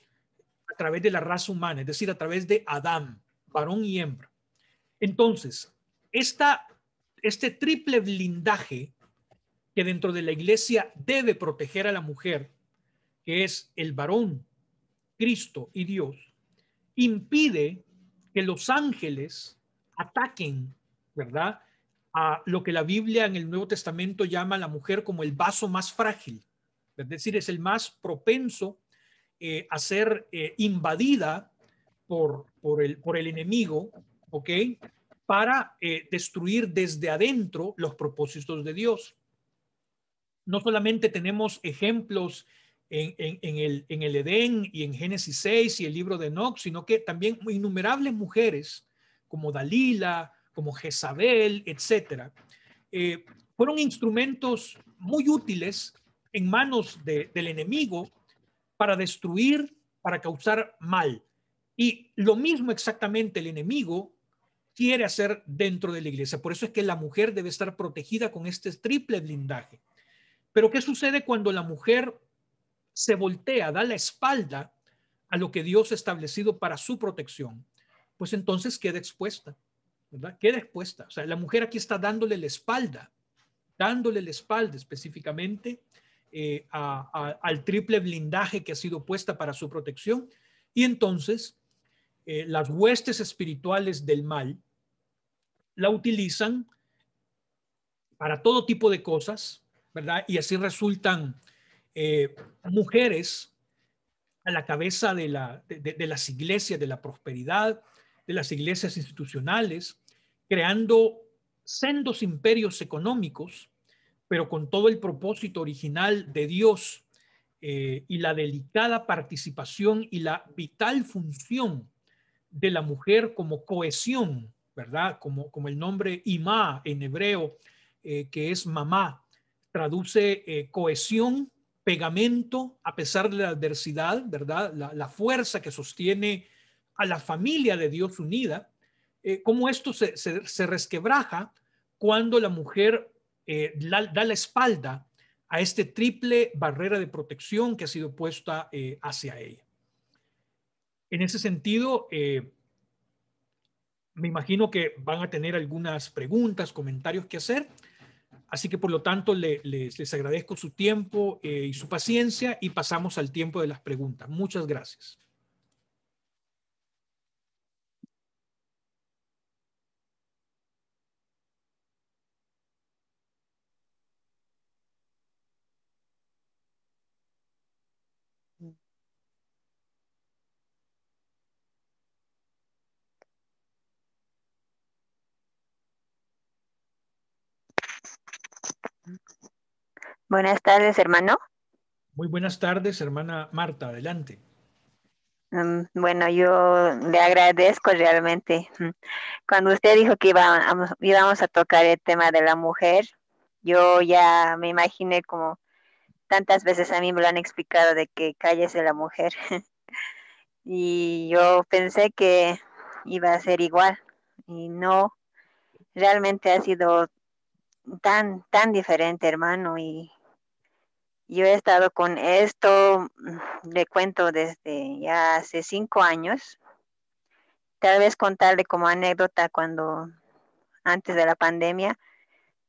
a través de la raza humana, es decir, a través de Adán, varón y hembra. Entonces, esta, este triple blindaje que dentro de la iglesia debe proteger a la mujer, que es el varón, Cristo y Dios, impide que los ángeles ataquen, ¿verdad? A lo que la Biblia en el Nuevo Testamento llama a la mujer como el vaso más frágil es decir, es el más propenso eh, a ser eh, invadida por, el, enemigo, ¿ok? Para eh, destruir desde adentro los propósitos de Dios. No solamente tenemos ejemplos en, el, en el Edén y en Génesis 6 y el libro de Enoch, sino que también innumerables mujeres como Dalila, como Jezabel, etcétera, fueron instrumentos muy útiles en manos del enemigo para destruir, para causar mal. Y lo mismo exactamente el enemigo quiere hacer dentro de la iglesia. Por eso es que la mujer debe estar protegida con este triple blindaje. Pero ¿qué sucede cuando la mujer se voltea, da la espalda a lo que Dios ha establecido para su protección? Pues entonces queda expuesta, ¿verdad? Queda expuesta. O sea, la mujer aquí está dándole la espalda, dándole la espalda específicamente eh, al triple blindaje que ha sido puesta para su protección. Y entonces eh, las huestes espirituales del mal la utilizan para todo tipo de cosas, ¿verdad? Y así resultan eh, mujeres a la cabeza de las iglesias de la prosperidad, de las iglesias institucionales, creando sendos imperios económicos pero con todo el propósito original de Dios eh, y la delicada participación y la vital función de la mujer como cohesión, ¿verdad? Como, como el nombre Imá en hebreo, eh, que es mamá, traduce eh, cohesión, pegamento, a pesar de la adversidad, ¿verdad? La, fuerza que sostiene a la familia de Dios unida, cómo esto se resquebraja cuando la mujer eh, da la espalda a este triple barrera de protección que ha sido puesta eh, hacia ella. En ese sentido, eh, me imagino que van a tener algunas preguntas, comentarios que hacer, así que por lo tanto les, agradezco su tiempo y su paciencia y pasamos al tiempo de las preguntas. Muchas gracias. Buenas tardes, hermano. Muy buenas tardes, hermana Marta, adelante. Mm, bueno, yo le agradezco realmente. Mm, cuando usted dijo que íbamos, íbamos a tocar el tema de la mujer, yo ya me imaginé como tantas veces a mí me lo han explicado de que cállese la mujer. [LAUGHS] y yo pensé que iba a ser igual y no, realmente ha sido tan, tan diferente, hermano, y yo he estado con esto, mm, le cuento desde ya hace cinco años. Tal vez contarle como anécdota cuando antes de la pandemia,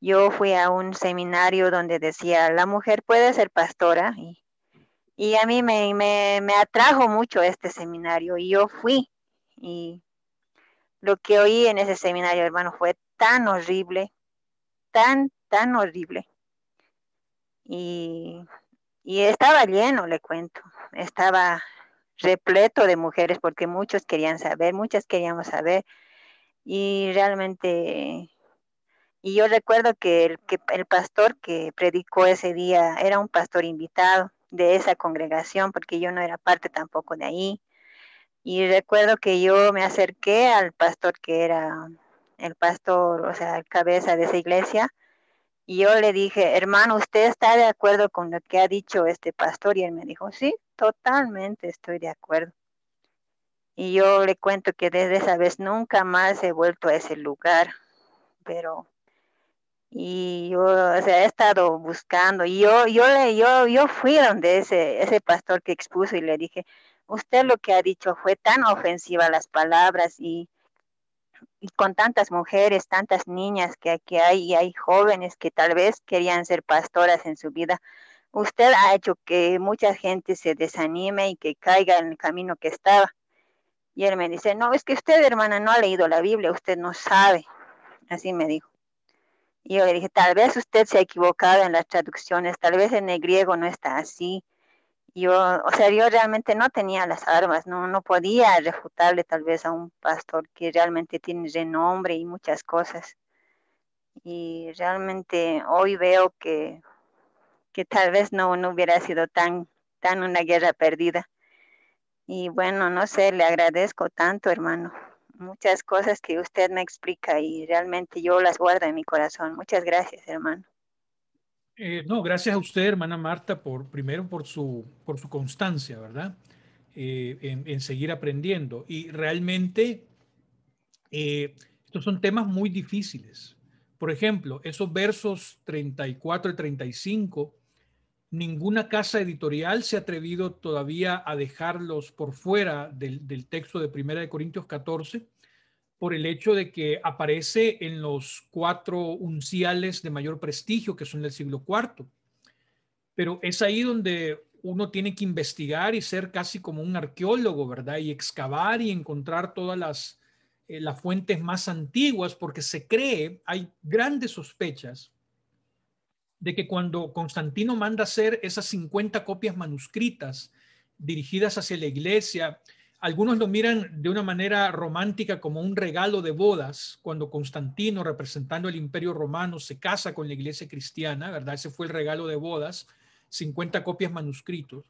yo fui a un seminario donde decía, la mujer puede ser pastora. Y, a mí me, me, atrajo mucho este seminario y yo fui. Y lo que oí en ese seminario, hermano, fue tan horrible, tan, tan horrible. Y, estaba lleno, le cuento, estaba repleto de mujeres porque muchos querían saber, muchas queríamos saber. Y realmente, y yo recuerdo que el, el pastor que predicó ese día era un pastor invitado de esa congregación porque yo no era parte tampoco de ahí. Y recuerdo que yo me acerqué al pastor que era el pastor, o sea, el cabeza de esa iglesia, y yo le dije, hermano, ¿usted está de acuerdo con lo que ha dicho este pastor? Y él me dijo, sí, totalmente estoy de acuerdo. Y yo le cuento que desde esa vez nunca más he vuelto a ese lugar, pero y yo o sea, he estado buscando y yo yo le yo yo fui donde ese ese pastor que expuso y le dije usted lo que ha dicho fue tan ofensiva las palabras y y con tantas mujeres, tantas niñas que aquí hay y hay jóvenes que tal vez querían ser pastoras en su vida. Usted ha hecho que mucha gente se desanime y que caiga en el camino que estaba. Y él me dice, no, es que usted, hermana, no ha leído la Biblia, usted no sabe. Así me dijo. Y yo le dije, tal vez usted se ha equivocado en las traducciones, tal vez en el griego no está así yo, o sea, yo realmente no tenía las armas, no, no podía refutarle tal vez a un pastor que realmente tiene renombre y muchas cosas. Y realmente hoy veo que, que tal vez no, no hubiera sido tan, tan una guerra perdida. Y bueno, no sé, le agradezco tanto, hermano. Muchas cosas que usted me explica y realmente yo las guardo en mi corazón. Muchas gracias, hermano. Eh, no, gracias a usted, hermana Marta, por primero por su, por su constancia, ¿verdad? Eh, en, seguir aprendiendo. Y realmente, eh, estos son temas muy difíciles. Por ejemplo, esos versos 34 y 35, ninguna casa editorial se ha atrevido todavía a dejarlos por fuera del, del texto de Primera de Corintios 14 por el hecho de que aparece en los cuatro unciales de mayor prestigio, que son del siglo IV. Pero es ahí donde uno tiene que investigar y ser casi como un arqueólogo, ¿verdad? Y excavar y encontrar todas las, eh, las fuentes más antiguas, porque se cree, hay grandes sospechas de que cuando Constantino manda hacer esas 50 copias manuscritas dirigidas hacia la iglesia algunos lo miran de una manera romántica como un regalo de bodas, cuando Constantino, representando el imperio romano, se casa con la iglesia cristiana, ¿verdad? Ese fue el regalo de bodas, 50 copias manuscritos.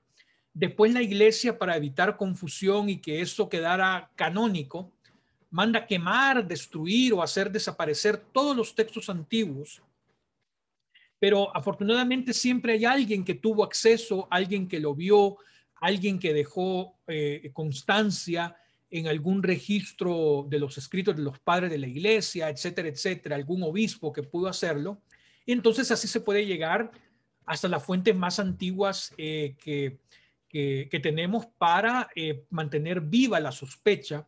Después la iglesia, para evitar confusión y que esto quedara canónico, manda quemar, destruir o hacer desaparecer todos los textos antiguos. Pero afortunadamente siempre hay alguien que tuvo acceso, alguien que lo vio, alguien que dejó eh, constancia en algún registro de los escritos de los padres de la iglesia, etcétera, etcétera, algún obispo que pudo hacerlo. Y entonces así se puede llegar hasta las fuentes más antiguas eh, que, tenemos para eh, mantener viva la sospecha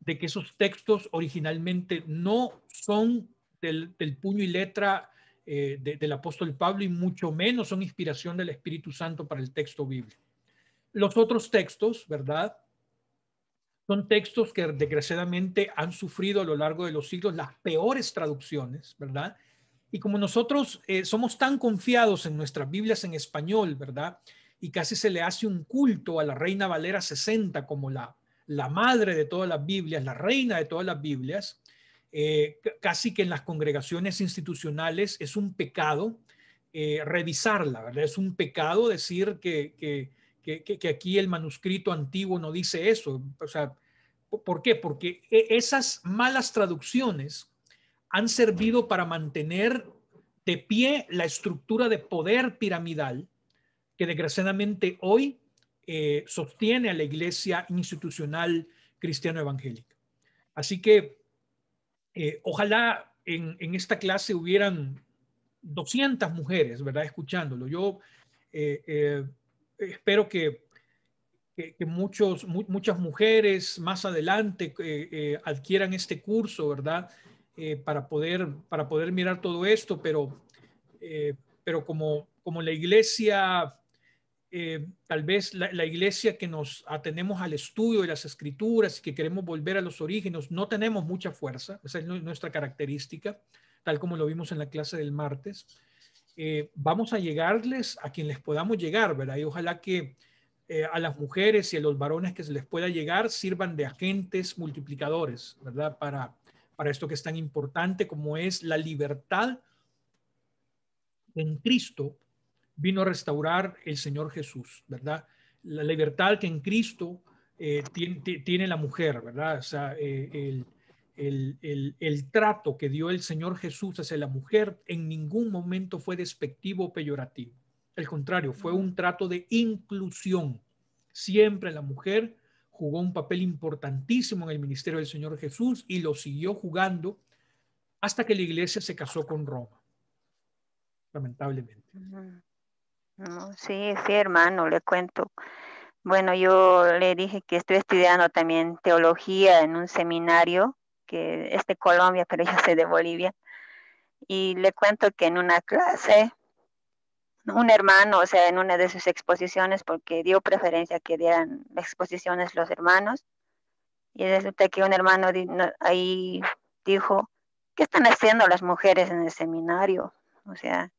de que esos textos originalmente no son del, puño y letra del apóstol Pablo y mucho menos son inspiración del Espíritu Santo para el texto bíblico. Los otros textos, ¿verdad? Son textos que desgraciadamente han sufrido a lo largo de los siglos las peores traducciones, ¿verdad? Y como nosotros eh, somos tan confiados en nuestras Biblias en español, ¿verdad? Y casi se le hace un culto a la Reina Valera 60 como la, la madre de todas las Biblias, la reina de todas las Biblias, eh, casi que en las congregaciones institucionales es un pecado eh, revisarla, ¿verdad? Es un pecado decir que, que, aquí el manuscrito antiguo no dice eso. O sea, ¿por qué? Porque e, esas malas traducciones han servido para mantener de pie la estructura de poder piramidal que desgraciadamente hoy eh, sostiene a la iglesia institucional cristiano evangélica. Así que eh, ojalá en, esta clase hubieran 200 mujeres, ¿verdad? Escuchándolo. Yo eh, espero que, muchas mujeres más adelante eh, eh, adquieran este curso, ¿verdad? Eh, para, poder, mirar todo esto, pero, como, la iglesia, tal vez la, la, iglesia que nos atenemos al estudio de las escrituras y que queremos volver a los orígenes, no tenemos mucha fuerza, esa es nuestra característica, tal como lo vimos en la clase del martes. Eh, vamos a llegarles a quien les podamos llegar, ¿verdad? Y ojalá que eh, a las mujeres y a los varones que se les pueda llegar sirvan de agentes multiplicadores, ¿verdad? Para, para esto que es tan importante como es la libertad en Cristo vino a restaurar el Señor Jesús, ¿verdad? La libertad que en Cristo eh, tiene, tiene, la mujer, ¿verdad? O sea, el el, trato que dio el Señor Jesús hacia la mujer en ningún momento fue despectivo o peyorativo. Al contrario, fue un trato de inclusión. Siempre la mujer jugó un papel importantísimo en el ministerio del Señor Jesús y lo siguió jugando hasta que la iglesia se casó con Roma, lamentablemente. Sí, sí, hermano, le cuento. Bueno, yo le dije que estoy estudiando también teología en un seminario que es de Colombia, pero yo soy de Bolivia. Y le cuento que en una clase, un hermano, o sea, en una de sus exposiciones, porque dio preferencia que dieran exposiciones los hermanos, y resulta que un hermano ahí dijo, ¿qué están haciendo las mujeres en el seminario? O sea,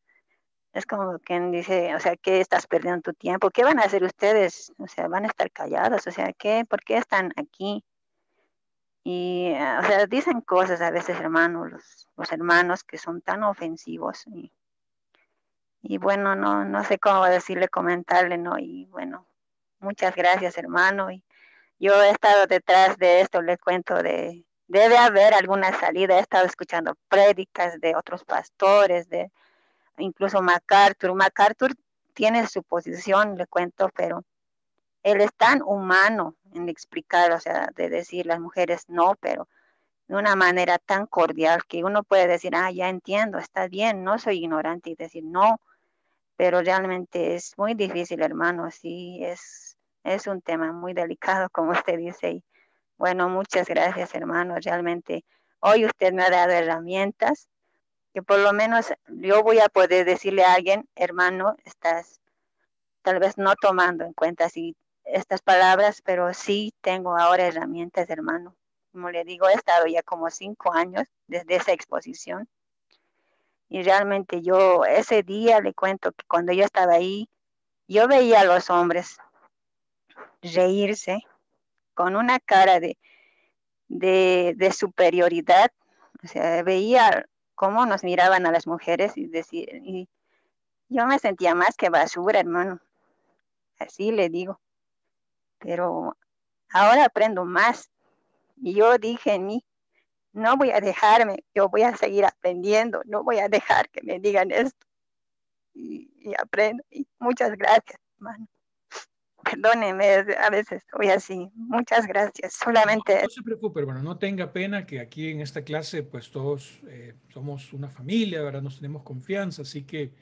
es como quien dice, o sea, ¿qué estás perdiendo tu tiempo? ¿Qué van a hacer ustedes? O sea, van a estar calladas, o sea, ¿qué? ¿Por qué están aquí? Y, eh, o sea, dicen cosas a veces, hermanos, los, hermanos que son tan ofensivos. Y, bueno, no, no sé cómo decirle, comentarle, ¿no? Y bueno, muchas gracias, hermano. Y yo he estado detrás de esto, le cuento de, debe haber alguna salida. He estado escuchando prédicas de otros pastores, de incluso MacArthur. MacArthur tiene su posición, le cuento, pero él es tan humano en explicar, o sea, de decir las mujeres no, pero de una manera tan cordial que uno puede decir, ah, ya entiendo, está bien, no soy ignorante y decir no, pero realmente es muy difícil, hermano, sí, es, es un tema muy delicado, [LAUGHS] como usted dice. Y bueno, muchas gracias, hermano, realmente hoy usted me ha dado herramientas que por lo menos yo voy a poder decirle a alguien, hermano, estás tal vez no tomando en cuenta si estas palabras, pero sí tengo ahora herramientas, hermano. Como le digo, he estado ya como cinco años desde esa exposición. Y realmente yo ese día le cuento que cuando yo estaba ahí, yo veía a los hombres reírse con una cara de, de, superioridad. O sea, veía cómo nos miraban a las mujeres y decir, y yo me sentía más que basura, hermano. Así le digo pero ahora aprendo más. Y yo dije en mí, no voy a dejarme, yo voy a seguir aprendiendo, no voy a dejar que me digan esto. Y, aprendo. Y muchas gracias, hermano. Perdóneme, a veces voy así. Muchas gracias. Solamente. No, se preocupe, hermano, no tenga pena que aquí en esta clase, pues todos eh, somos una familia, ¿verdad? Nos tenemos confianza, así que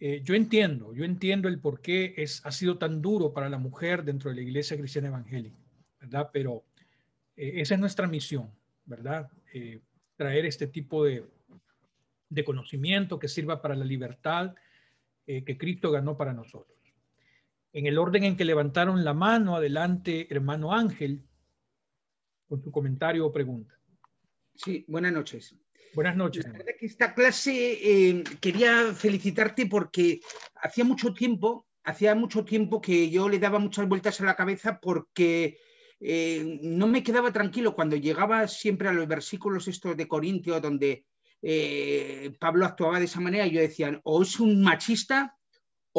eh, yo entiendo, yo entiendo el por qué es, ha sido tan duro para la mujer dentro de la iglesia cristiana evangélica, ¿verdad? Pero eh, esa es nuestra misión, ¿verdad? Eh, traer este tipo de, de, conocimiento que sirva para la libertad que Cristo ganó para nosotros. En el orden en que levantaron la mano, adelante, hermano Ángel, con su comentario o pregunta. Sí, buenas noches. Buenas noches. La verdad que esta clase eh, quería felicitarte porque hacía mucho tiempo, hacía mucho tiempo que yo le daba muchas vueltas a la cabeza porque eh, no me quedaba tranquilo cuando llegaba siempre a los versículos estos de Corintio donde eh, Pablo actuaba de esa manera y yo decía, o es un machista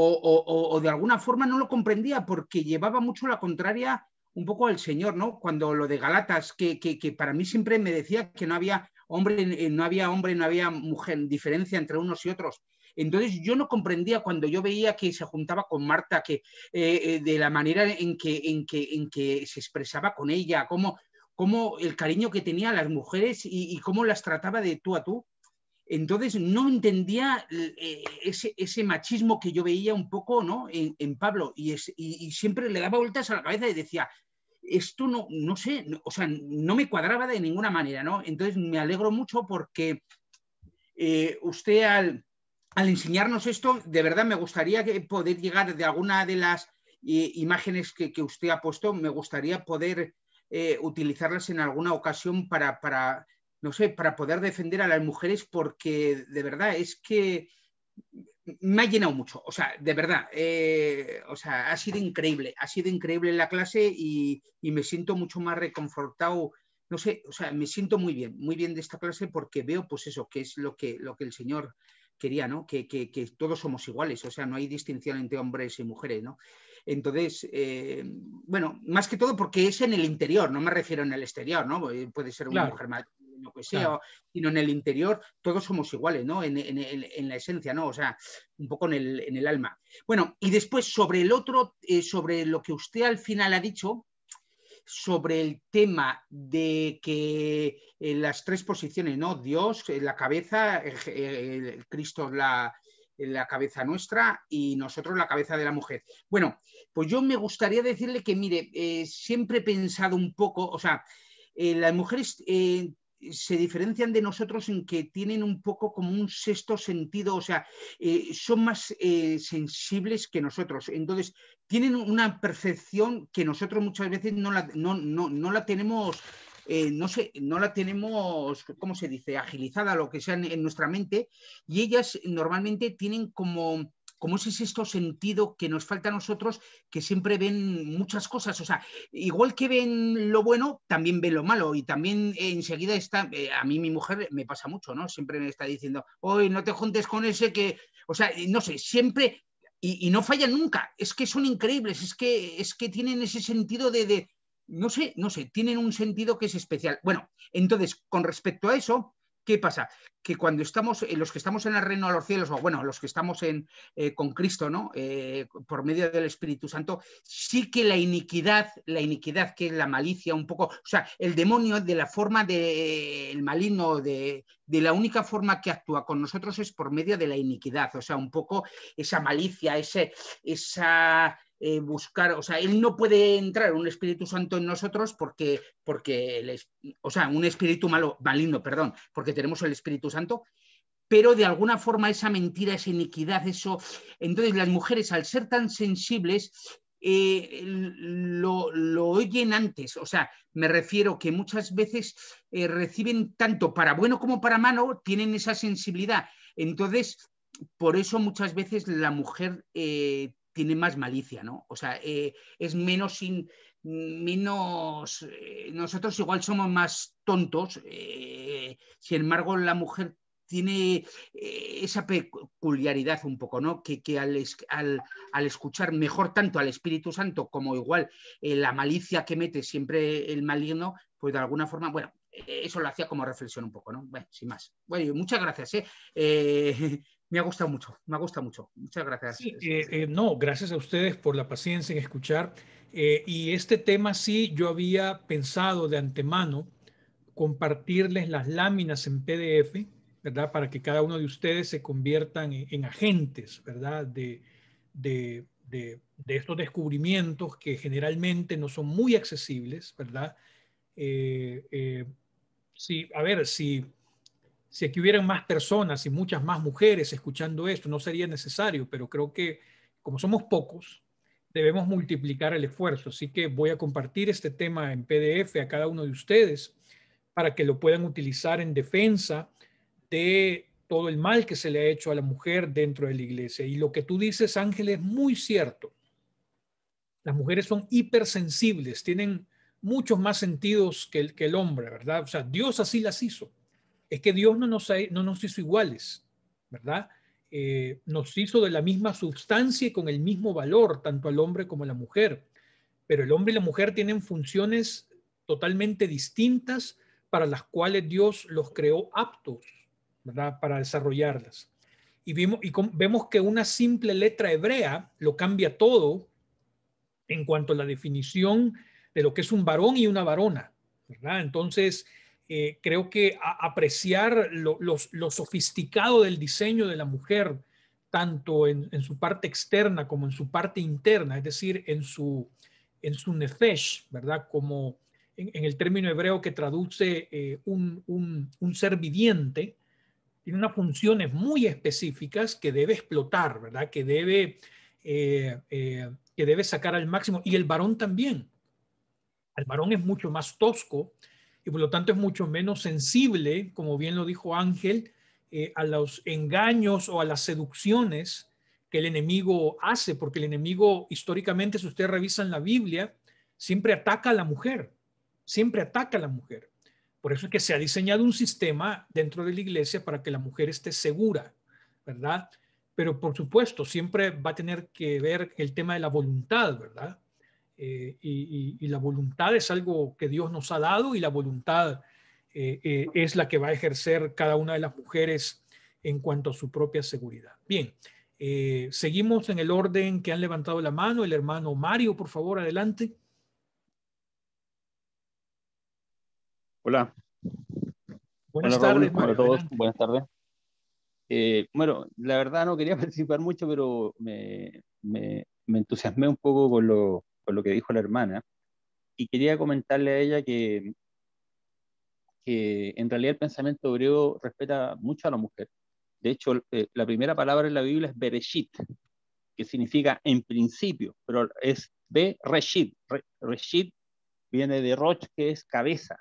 o, de alguna forma no lo comprendía porque llevaba mucho la contraria un poco al Señor, ¿no? Cuando lo de Galatas, que, para mí siempre me decía que no había hombre, eh, no había hombre, no había mujer, diferencia entre unos y otros. Entonces yo no comprendía cuando yo veía que se juntaba con Marta, que eh, eh, de la manera en que, en, que, en que se expresaba con ella, cómo, cómo el cariño que tenía las mujeres y, cómo las trataba de tú a tú. Entonces no entendía ese, machismo que yo veía un poco ¿no? en, Pablo y, siempre le daba vueltas a la cabeza y decía, esto no, no sé, o sea, no me cuadraba de ninguna manera, ¿no? Entonces me alegro mucho porque eh, usted al, al, enseñarnos esto, de verdad me gustaría poder llegar de alguna de las eh, imágenes que, usted ha puesto, me gustaría poder eh, utilizarlas en alguna ocasión para, no sé, para poder defender a las mujeres porque de verdad es que me ha llenado mucho, o sea, de verdad, eh, o sea, ha sido increíble, ha sido increíble la clase y, me siento mucho más reconfortado, no sé, o sea, me siento muy bien, muy bien de esta clase porque veo, pues eso, que es lo que, lo que el Señor quería, ¿no? Que, todos somos iguales, o sea, no hay distinción entre hombres y mujeres, ¿no? Entonces, eh, bueno, más que todo porque es en el interior, no me refiero en el exterior, ¿no? Puede ser una mujer mujer pues sea, sino en el interior todos somos iguales, ¿no? En, la esencia, ¿no? O sea, un poco en el, alma. Bueno, y después sobre el otro, eh, sobre lo que usted al final ha dicho, sobre el tema de que eh, las tres posiciones, ¿no? Dios, eh, la cabeza, Cristo, la, la cabeza nuestra y nosotros la cabeza de la mujer. Bueno, pues yo me gustaría decirle que, mire, siempre he pensado un poco, o sea, las mujeres se diferencian de nosotros en que tienen un poco como un sexto sentido, o sea, eh, son más eh, sensibles que nosotros. Entonces, tienen una percepción que nosotros muchas veces no la, no, la tenemos. Eh, no, sé, no la tenemos, ¿cómo se dice?, agilizada, lo que sea en nuestra mente, y ellas normalmente tienen como ¿Cómo es ese esto sentido que nos falta a nosotros que siempre ven muchas cosas? O sea, igual que ven lo bueno, también ven lo malo y también eh, enseguida está, eh, a mí mi mujer me pasa mucho, ¿no? Siempre me está diciendo, hoy no te juntes con ese que, o sea, no sé, siempre... Y, no fallan nunca, es que son increíbles, es que, es que tienen ese sentido de no sé, no sé, tienen un sentido que es especial. Bueno, entonces, con respecto a eso, ¿Qué pasa? Que cuando estamos, eh, los que estamos en el reino de los cielos, o bueno, los que estamos en, eh, con Cristo, ¿no? Eh, por medio del Espíritu Santo, sí que la iniquidad, la iniquidad que es la malicia, un poco, o sea, el demonio de la forma del maligno de, de la única forma que actúa con nosotros es por medio de la iniquidad, o sea, un poco esa malicia, ese, esa eh, buscar, o sea, él no puede entrar un Espíritu Santo en nosotros porque, porque o sea, un espíritu malo, maligno, perdón, porque tenemos el Espíritu Santo, pero de alguna forma esa mentira, esa iniquidad, eso. Entonces, las mujeres, al ser tan sensibles, eh, lo, oyen antes. O sea, me refiero que muchas veces eh, reciben tanto para bueno como para malo, tienen esa sensibilidad. Entonces, por eso muchas veces la mujer eh, tiene más malicia, ¿no? O sea, es menos... menos nosotros igual somos más tontos sin embargo la mujer tiene eh, esa peculiaridad un poco, ¿no? Que, que al, al, escuchar mejor tanto al Espíritu Santo como igual eh, la malicia que mete siempre el maligno, pues de alguna forma, bueno, eh, eso lo hacía como reflexión un poco, ¿no? Bueno, sin más. Bueno, muchas gracias, ¿eh? [LAUGHS] me ha gustado mucho, me ha gustado mucho. Muchas gracias. Sí, no, gracias a ustedes por la paciencia en escuchar. y este tema sí, yo había pensado de antemano compartirles las láminas en PDF ¿verdad? Para que cada uno de ustedes se conviertan en, agentes, ¿verdad? De, estos descubrimientos que generalmente no son muy accesibles, ¿verdad? Eh, eh, si, a ver, si, si aquí hubieran más personas y muchas más mujeres escuchando esto, no sería necesario, pero creo que como somos pocos, debemos multiplicar el esfuerzo. Así que voy a compartir este tema en PDF a cada uno de ustedes para que lo puedan utilizar en defensa de todo el mal que se le ha hecho a la mujer dentro de la iglesia. Y lo que tú dices, Ángel, es muy cierto. Las mujeres son hipersensibles, tienen muchos más sentidos que el, que el hombre, ¿verdad? O sea, Dios así las hizo. Es que Dios no nos, no nos hizo iguales, ¿verdad? Eh, nos hizo de la misma sustancia y con el mismo valor, tanto al hombre como a la mujer. Pero el hombre y la mujer tienen funciones totalmente distintas para las cuales Dios los creó aptos para desarrollarlas. Y, vemos que una simple letra hebrea lo cambia todo en cuanto a la definición de lo que es un varón y una varona, Entonces, eh, creo que apreciar lo, sofisticado del diseño de la mujer, tanto en, su parte externa como en su parte interna, es decir, en su, en su nefesh, ¿verdad? Como en, el término hebreo que traduce eh, un, un, ser viviente, tiene unas funciones muy específicas que debe explotar, ¿verdad? Que debe, eh, eh, que debe sacar al máximo. Y el varón también. El varón es mucho más tosco y por lo tanto es mucho menos sensible, como bien lo dijo Ángel, eh, a los engaños o a las seducciones que el enemigo hace, porque el enemigo históricamente, si ustedes en la Biblia, siempre ataca a la mujer, siempre ataca a la mujer. Por eso es que se ha diseñado un sistema dentro de la iglesia para que la mujer esté segura, ¿verdad? Pero por supuesto, siempre va a tener que ver el tema de la voluntad, ¿verdad? Eh, y, la voluntad es algo que Dios nos ha dado y la voluntad eh, eh, es la que va a ejercer cada una de las mujeres en cuanto a su propia seguridad. Bien, seguimos en el orden que han levantado la mano. El hermano Mario, por favor, adelante. Hola. Buenas Hola, tardes, para todos. Buenas tardes. Eh, bueno, la verdad no quería [LAUGHS] participar mucho, pero me, me, entusiasmé un poco con lo, con lo, que dijo la hermana y quería comentarle a ella que, que en realidad el pensamiento hebreo respeta mucho a la mujer. De hecho, eh, la primera palabra en la Biblia es Bereshit, que significa en principio, pero es Bereshit. reshit viene de Roch, que es cabeza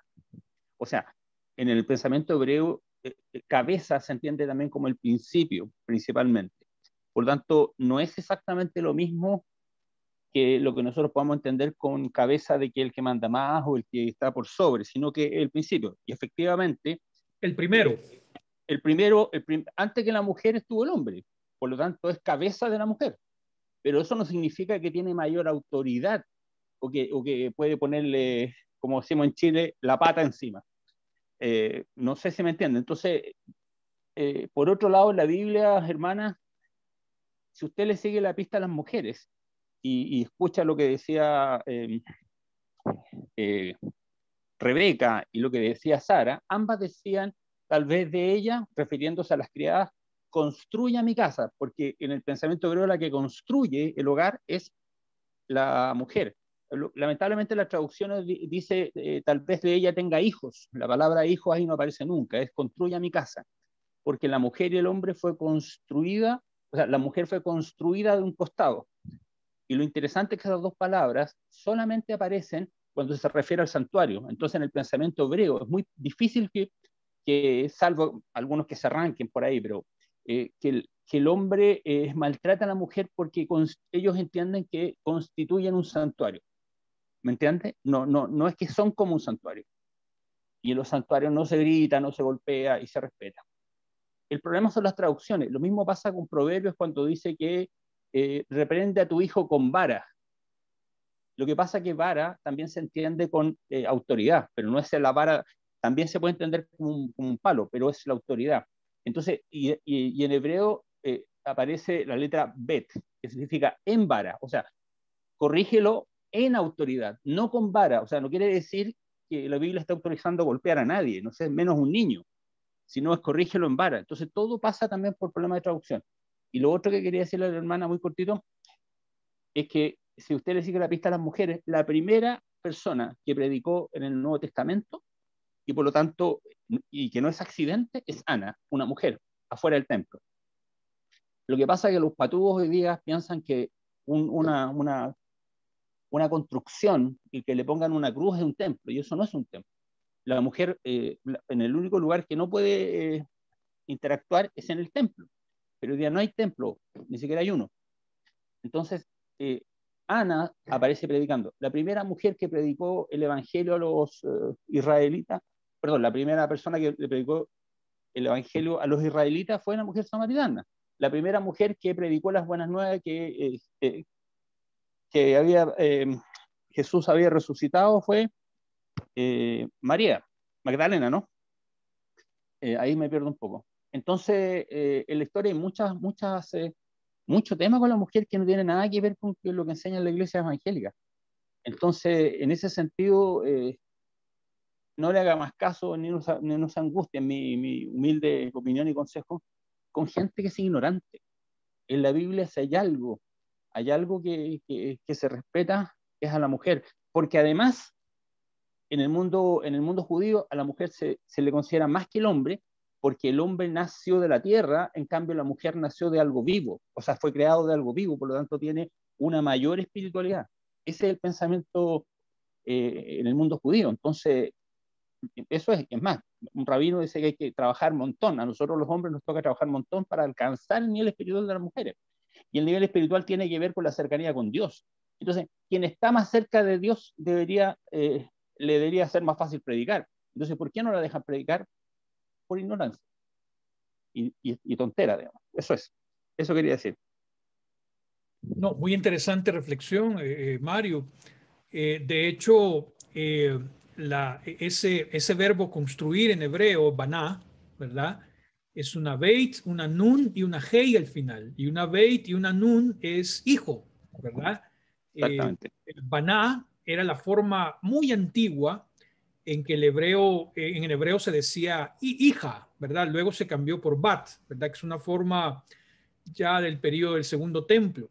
o sea, en el pensamiento hebreo, eh, eh, cabeza se entiende también como el principio, principalmente. Por lo tanto, no es exactamente lo mismo que lo que nosotros podamos entender con cabeza de que el que manda más o el que está por sobre, sino que el principio. Y efectivamente... El primero. El primero, antes que la mujer estuvo el hombre, por lo tanto es cabeza de la mujer. Pero eso no significa que tiene mayor autoridad o que puede ponerle, como decimos en Chile, la pata encima. Eh, no sé si me entiende. Entonces, eh, por otro lado, la Biblia, hermana si usted le sigue la pista a las mujeres y, escucha lo que decía em, eh, Rebeca y lo que decía Sara, ambas decían, tal vez de ella, refiriéndose a las criadas, construya mi casa, porque en el pensamiento hebreo la que construye el hogar es la mujer lamentablemente la traducción dice, eh, tal vez de ella tenga hijos. La palabra hijos ahí no aparece nunca, es construya mi casa, porque la mujer y el hombre fue construida, o sea, la mujer fue construida de un costado. Y lo interesante es que esas dos palabras solamente aparecen cuando se refiere al santuario. Entonces, en el pensamiento hebreo es muy difícil que, que salvo algunos que se arranquen por ahí, pero eh, que, el, que, el, hombre eh, maltrata a la mujer porque ellos entienden que constituyen un santuario. ¿Me No, no, no es que son como un santuario. Y en los santuarios no se grita, no se golpea y se respeta. El problema son las traducciones. Lo mismo pasa con Proverbios cuando dice que eh, reprende a tu hijo con vara. Lo que pasa es que vara también se entiende con eh, autoridad, pero no es la vara, también se puede entender como un, palo, pero es la autoridad. Entonces, y, en hebreo eh, aparece la letra bet, que significa en vara, o sea, corrígelo en autoridad, no con vara, o sea, no quiere decir que la Biblia está autorizando golpear a nadie, no sé, menos un niño, sino es corrígelo en vara. Entonces todo pasa también por problema de traducción. Y lo otro que quería decirle a la hermana muy cortito es que si usted le sigue la pista a las mujeres, la primera persona que predicó en el Nuevo Testamento y por lo tanto, y que no es accidente, es Ana, una mujer, afuera del templo. Lo que pasa es que los patudos hoy día piensan que una, una construcción y que le pongan una cruz es un templo, y eso no es un templo. La mujer, eh, en el único lugar que no puede eh, interactuar es en el templo, pero hoy día no hay templo, ni siquiera hay uno. Entonces, eh, Ana aparece predicando. La primera mujer que predicó el evangelio a los israelitas, perdón, la primera persona que le predicó el evangelio a los israelitas fue la mujer samaritana. La primera mujer que predicó las buenas nuevas, que que había, eh, Jesús había resucitado fue eh, María, Magdalena, ¿no? Eh, ahí me pierdo un poco. Entonces, en la historia hay muchas, muchas, mucho tema con la mujer que no tiene nada que ver con lo que enseña la iglesia evangélica. Entonces, en ese sentido, no le haga más caso ni nos, angustia, mi, mi humilde opinión y consejo, con gente que es ignorante. En la Biblia si hay algo hay algo que, se respeta, es a la mujer, porque además en el mundo, en el mundo judío a la mujer se, le considera más que el hombre, porque el hombre nació de la tierra, en cambio la mujer nació de algo vivo, o sea, fue creado de algo vivo, por lo tanto tiene una mayor espiritualidad. Ese es el pensamiento eh, en el mundo judío. Entonces, eso es, es más, un rabino dice que hay que trabajar un montón, a nosotros los hombres nos toca trabajar un montón para alcanzar el nivel espiritual de las mujeres. Y el nivel espiritual tiene que ver con la cercanía con Dios. Entonces, quien está más cerca de Dios debería, eh, le debería ser más fácil predicar. Entonces, ¿por qué no la dejan predicar? Por ignorancia. Y, tontera, digamos. Eso es. Eso quería decir. No, muy interesante reflexión, eh, eh, Mario. de hecho, ese, ese verbo construir en hebreo, baná, ¿verdad? es una beit, una nun y una hey al final. Y una beit y una nun es hijo, ¿verdad? Eh, Exactamente. el baná era la forma muy antigua en que el hebreo, eh, en el hebreo se decía hija, ¿verdad? Luego se cambió por bat, ¿verdad? Que es una forma ya del periodo del segundo templo.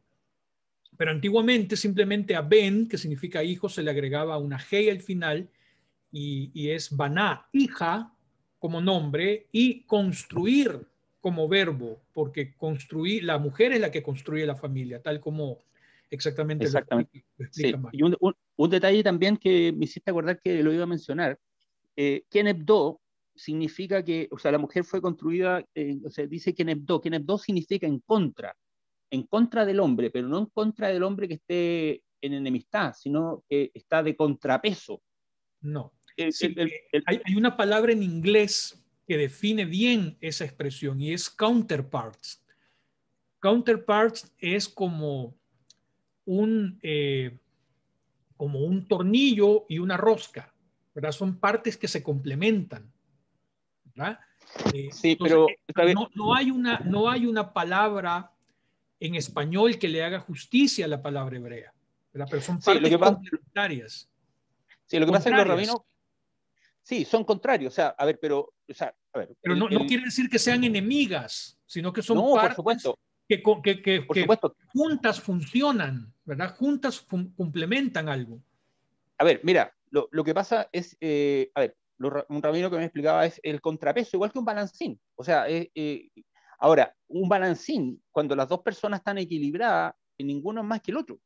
Pero antiguamente simplemente a ben, que significa hijo, se le agregaba una hey al final y, y es baná, hija, como nombre y construir como verbo, porque construir, la mujer es la que construye la familia, tal como exactamente, exactamente. Y un, detalle también que me hiciste acordar que lo iba a mencionar, eh, Kenebdo significa que, o sea, la mujer fue construida, eh, o sea, dice Kenebdo, Kenebdo significa en contra, en contra del hombre, pero no en contra del hombre que esté en enemistad, sino que está de contrapeso. No. Eh, hay, una palabra en inglés que define bien esa expresión y es counterparts. Counterparts es como un, eh, como un tornillo y una rosca, ¿verdad? Son partes que se complementan, eh, sí, pero no, hay una, no hay una palabra en español que le haga justicia a la palabra hebrea, Pero son partes complementarias. Sí, lo que pasa es que los rabinos Sí, son contrarios, o sea, a ver, pero, o sea, a ver. Pero no, quiere decir que sean enemigas, sino que son no, por supuesto. que, que, que, por supuesto. juntas funcionan, ¿verdad? Juntas complementan algo. A ver, mira, lo, lo que pasa es, eh, a ver, un Ramiro que me explicaba es el contrapeso, igual que un balancín. O sea, eh, ahora, un balancín, cuando las dos personas están equilibradas, ninguno es más que el otro.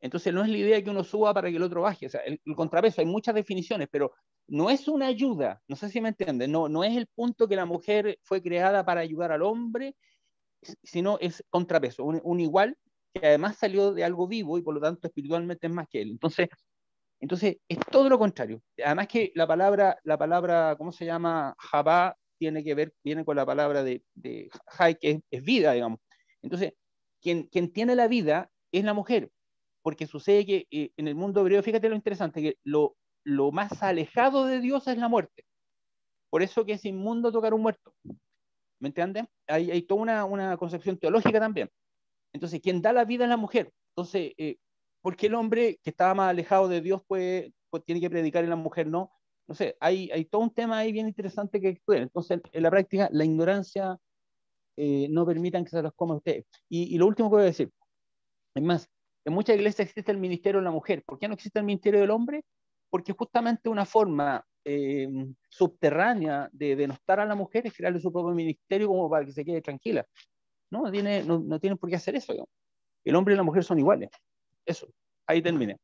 Entonces no es la idea que uno suba para que el otro baje. O sea, el, contrapeso, hay muchas definiciones, pero no es una ayuda, no sé si me entiende no, no es el punto que la mujer fue creada para ayudar al hombre, sino es contrapeso, un, igual que además salió de algo vivo y por lo tanto espiritualmente es más que él. Entonces, entonces es todo lo contrario. Además que la palabra, la palabra ¿cómo se llama? Jabá tiene que ver, viene con la palabra de, de Jai, que es, vida, digamos. Entonces, quien, quien tiene la vida es la mujer, porque sucede que eh, en el mundo hebreo, fíjate lo interesante, que lo, lo más alejado de Dios es la muerte. Por eso que es inmundo tocar un muerto. ¿Me entienden? Hay, hay toda una, concepción teológica también. Entonces, quien da la vida es la mujer. Entonces, eh, ¿por qué el hombre que estaba más alejado de Dios puede, pues, tiene que predicar en la mujer no? No sé, hay, hay todo un tema ahí bien interesante que estudiar. Entonces, en la práctica, la ignorancia eh, no permitan que se los coma ustedes. Y, y lo último que voy a decir, es más, en muchas iglesias existe el ministerio de la mujer. ¿Por qué no existe el ministerio del hombre? porque justamente una forma eh, subterránea de denostar a la mujer es crearle su propio ministerio como para que se quede tranquila. No, tiene, no, por qué hacer eso. El hombre y la mujer son iguales. Eso, ahí terminé.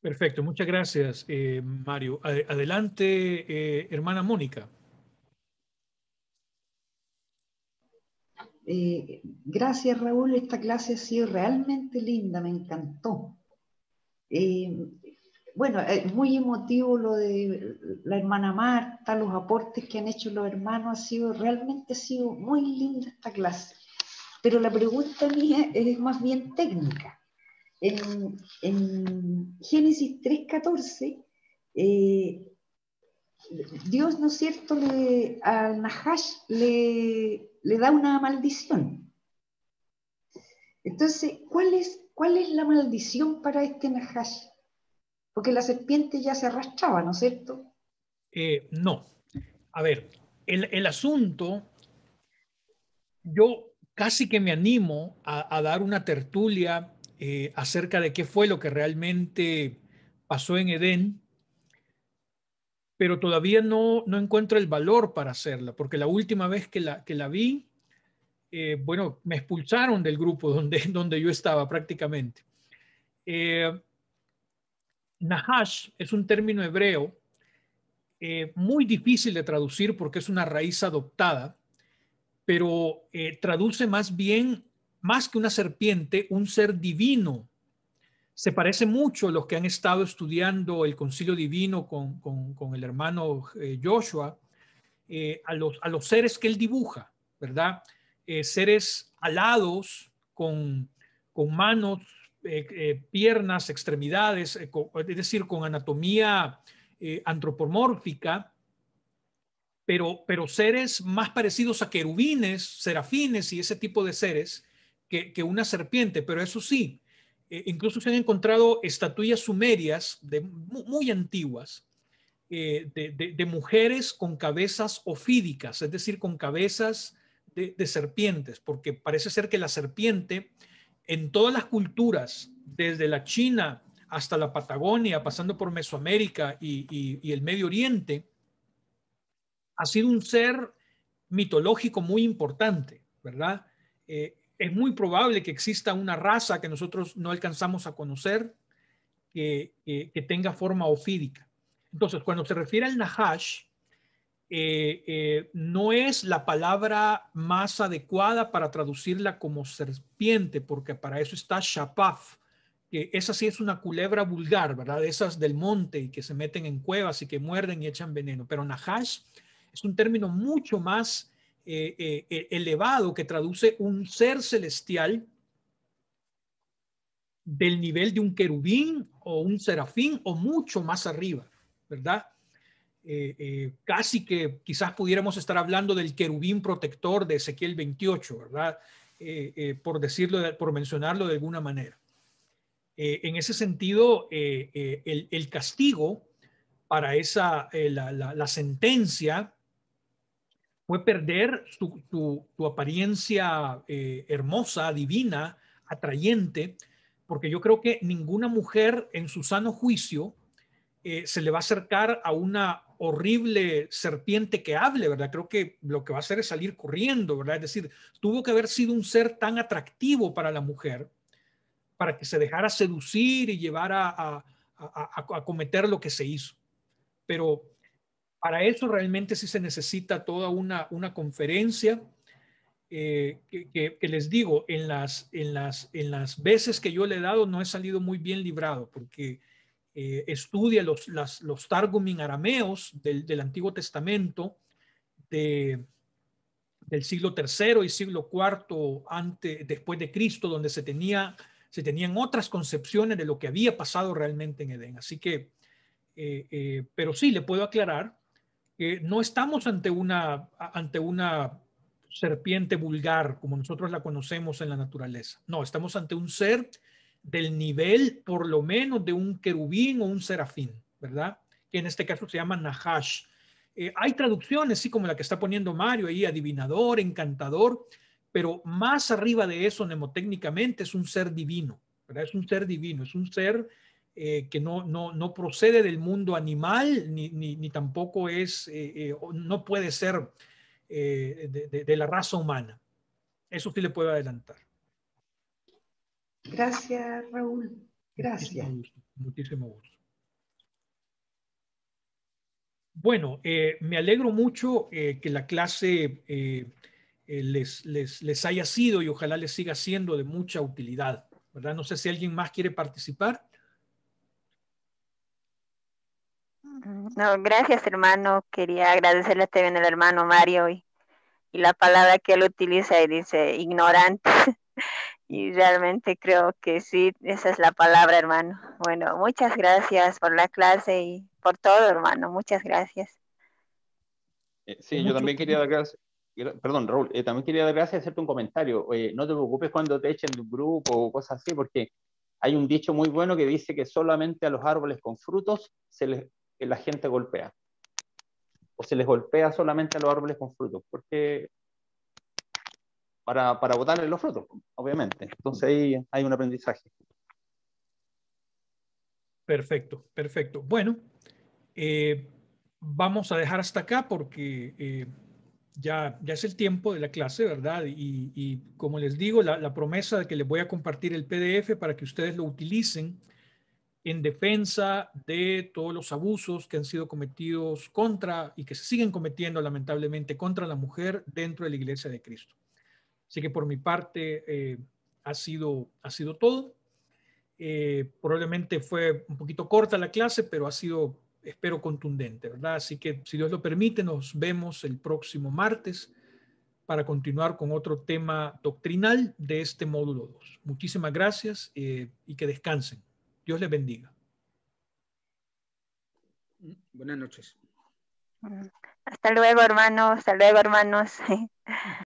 Perfecto, muchas gracias, eh, Mario. adelante, eh, hermana Mónica. gracias Raúl, esta clase ha sido realmente linda, me encantó bueno, es muy emotivo lo de la hermana Marta, los aportes que han hecho los hermanos, ha sido, realmente ha sido muy linda esta clase. Pero la pregunta mía es más bien técnica. En, Génesis 3.14, eh, Dios, ¿no es cierto?, le, al Nahash le, le da una maldición. Entonces, ¿cuál es, ¿cuál es la maldición para este Nahash? porque la serpiente ya se arrastraba, ¿no es cierto? Eh, no. A ver, el, el, asunto, yo casi que me animo a, dar una tertulia eh, acerca de qué fue lo que realmente pasó en Edén, pero todavía no, encuentro el valor para hacerla, porque la última vez que la, que la vi, eh, bueno, me expulsaron del grupo donde, [LAUGHS] donde yo estaba prácticamente. Nahash es un término hebreo eh, muy difícil de traducir porque es una raíz adoptada, pero eh, traduce más bien, más que una serpiente, un ser divino. Se parece mucho a los que han estado estudiando el concilio divino con, el hermano eh, Joshua, a los, a, los, seres que él dibuja, ¿verdad? seres alados con, con manos eh, eh, piernas, extremidades, eh, es decir, con anatomía antropomórfica, pero, pero, seres más parecidos a querubines, serafines y ese tipo de seres que, una serpiente. Pero eso sí, incluso se han encontrado estatuillas sumerias muy, antiguas de, de, mujeres con cabezas ofídicas, es decir, con cabezas de, serpientes, porque parece ser que la serpiente en todas las culturas, desde la China hasta la Patagonia, pasando por Mesoamérica y, el Medio Oriente, ha sido un ser mitológico muy importante, ¿verdad? Eh, es muy probable que exista una raza que nosotros no alcanzamos a conocer que, que tenga forma ofídica. Entonces, cuando se refiere al Nahash, eh, eh, no es la palabra más adecuada para traducirla como serpiente, porque para eso está shapaf, que esa sí es una culebra vulgar, ¿verdad? Esas del monte y que se meten en cuevas y que muerden y echan veneno. Pero nahash es un término mucho más eh, e-, elevado que traduce un ser celestial del nivel de un querubín o un serafín o mucho más arriba, ¿verdad? Eh, eh, casi que quizás pudiéramos estar hablando del querubín protector de Ezequiel 28, ¿verdad? Eh, por decirlo, por mencionarlo de alguna manera. en ese sentido, el, castigo para esa, la, sentencia fue perder tu, tu apariencia hermosa, divina, atrayente, porque yo creo que ninguna mujer en su sano juicio eh, se le va a acercar a una horrible serpiente que hable, ¿verdad? Creo que lo que va a hacer es salir corriendo, ¿verdad? Es decir, tuvo que haber sido un ser tan atractivo para la mujer para que se dejara seducir y llevar a, a, a, cometer lo que se hizo. Pero para eso realmente sí se necesita toda una, una conferencia. Eh, que, les digo, en las, en, las, en las veces que yo le he dado no he salido muy bien librado, porque eh, estudia los, las, arameos del, del, Antiguo Testamento del siglo III y siglo IV antes, después de Cristo, donde se, tenía, se tenían otras concepciones de lo que había pasado realmente en Edén. Así que, eh, eh, pero sí, le puedo aclarar que no estamos ante una, ante una serpiente vulgar como nosotros la conocemos en la naturaleza. No, estamos ante un ser del nivel por lo menos de un querubín o un serafín, ¿verdad? Que en este caso se llama Nahash. Eh, hay traducciones, sí, como la que está poniendo Mario ahí, adivinador, encantador, pero más arriba de eso, mnemotécnicamente, es un ser divino, ¿verdad? Es un ser divino, es un ser eh, que no, no, procede del mundo animal, ni, tampoco es, eh, no puede ser de, de la raza humana. Eso sí le puedo adelantar. Gracias, Raúl. Gracias. Muchísimo gusto. Bueno, eh, me alegro mucho eh, que la clase eh, les, les, les, haya sido y ojalá les siga siendo de mucha utilidad. ¿verdad? No sé si alguien más quiere participar. No, gracias hermano. Quería agradecerle también al hermano Mario y, y la palabra que él utiliza y dice ignorante. [LAUGHS] Y realmente creo que sí, esa es la palabra, hermano. Bueno, muchas gracias por la clase y por todo, hermano. Muchas gracias. Eh, sí, yo también quería dar gracias. Perdón, Raúl, eh, también quería dar gracias y hacerte un comentario. no te preocupes cuando te echen de un grupo o cosas así, porque hay un dicho muy bueno que dice que solamente a los árboles con frutos se les, eh, la gente golpea. O se les golpea solamente a los árboles con frutos, porque para, para votar en los frutos, obviamente. Entonces ahí hay un aprendizaje. Perfecto, perfecto. Bueno, eh, vamos a dejar hasta acá porque eh, ya, ya es el tiempo de la clase, ¿verdad? Y, como les digo, la, promesa de que les voy a compartir el PDF para que ustedes lo utilicen en defensa de todos los abusos que han sido cometidos contra y que se siguen cometiendo lamentablemente contra la mujer dentro de la Iglesia de Cristo. Así que por mi parte eh, ha, sido, ha sido todo. Eh, probablemente fue un poquito corta la clase, pero ha sido, espero, contundente, ¿verdad? Así que si Dios lo permite, nos vemos el próximo martes para continuar con otro tema doctrinal de este módulo 2. Muchísimas gracias eh, y que descansen. Dios les bendiga. Buenas noches. Hasta luego, hermanos. Hasta luego, hermanos. [LAUGHS]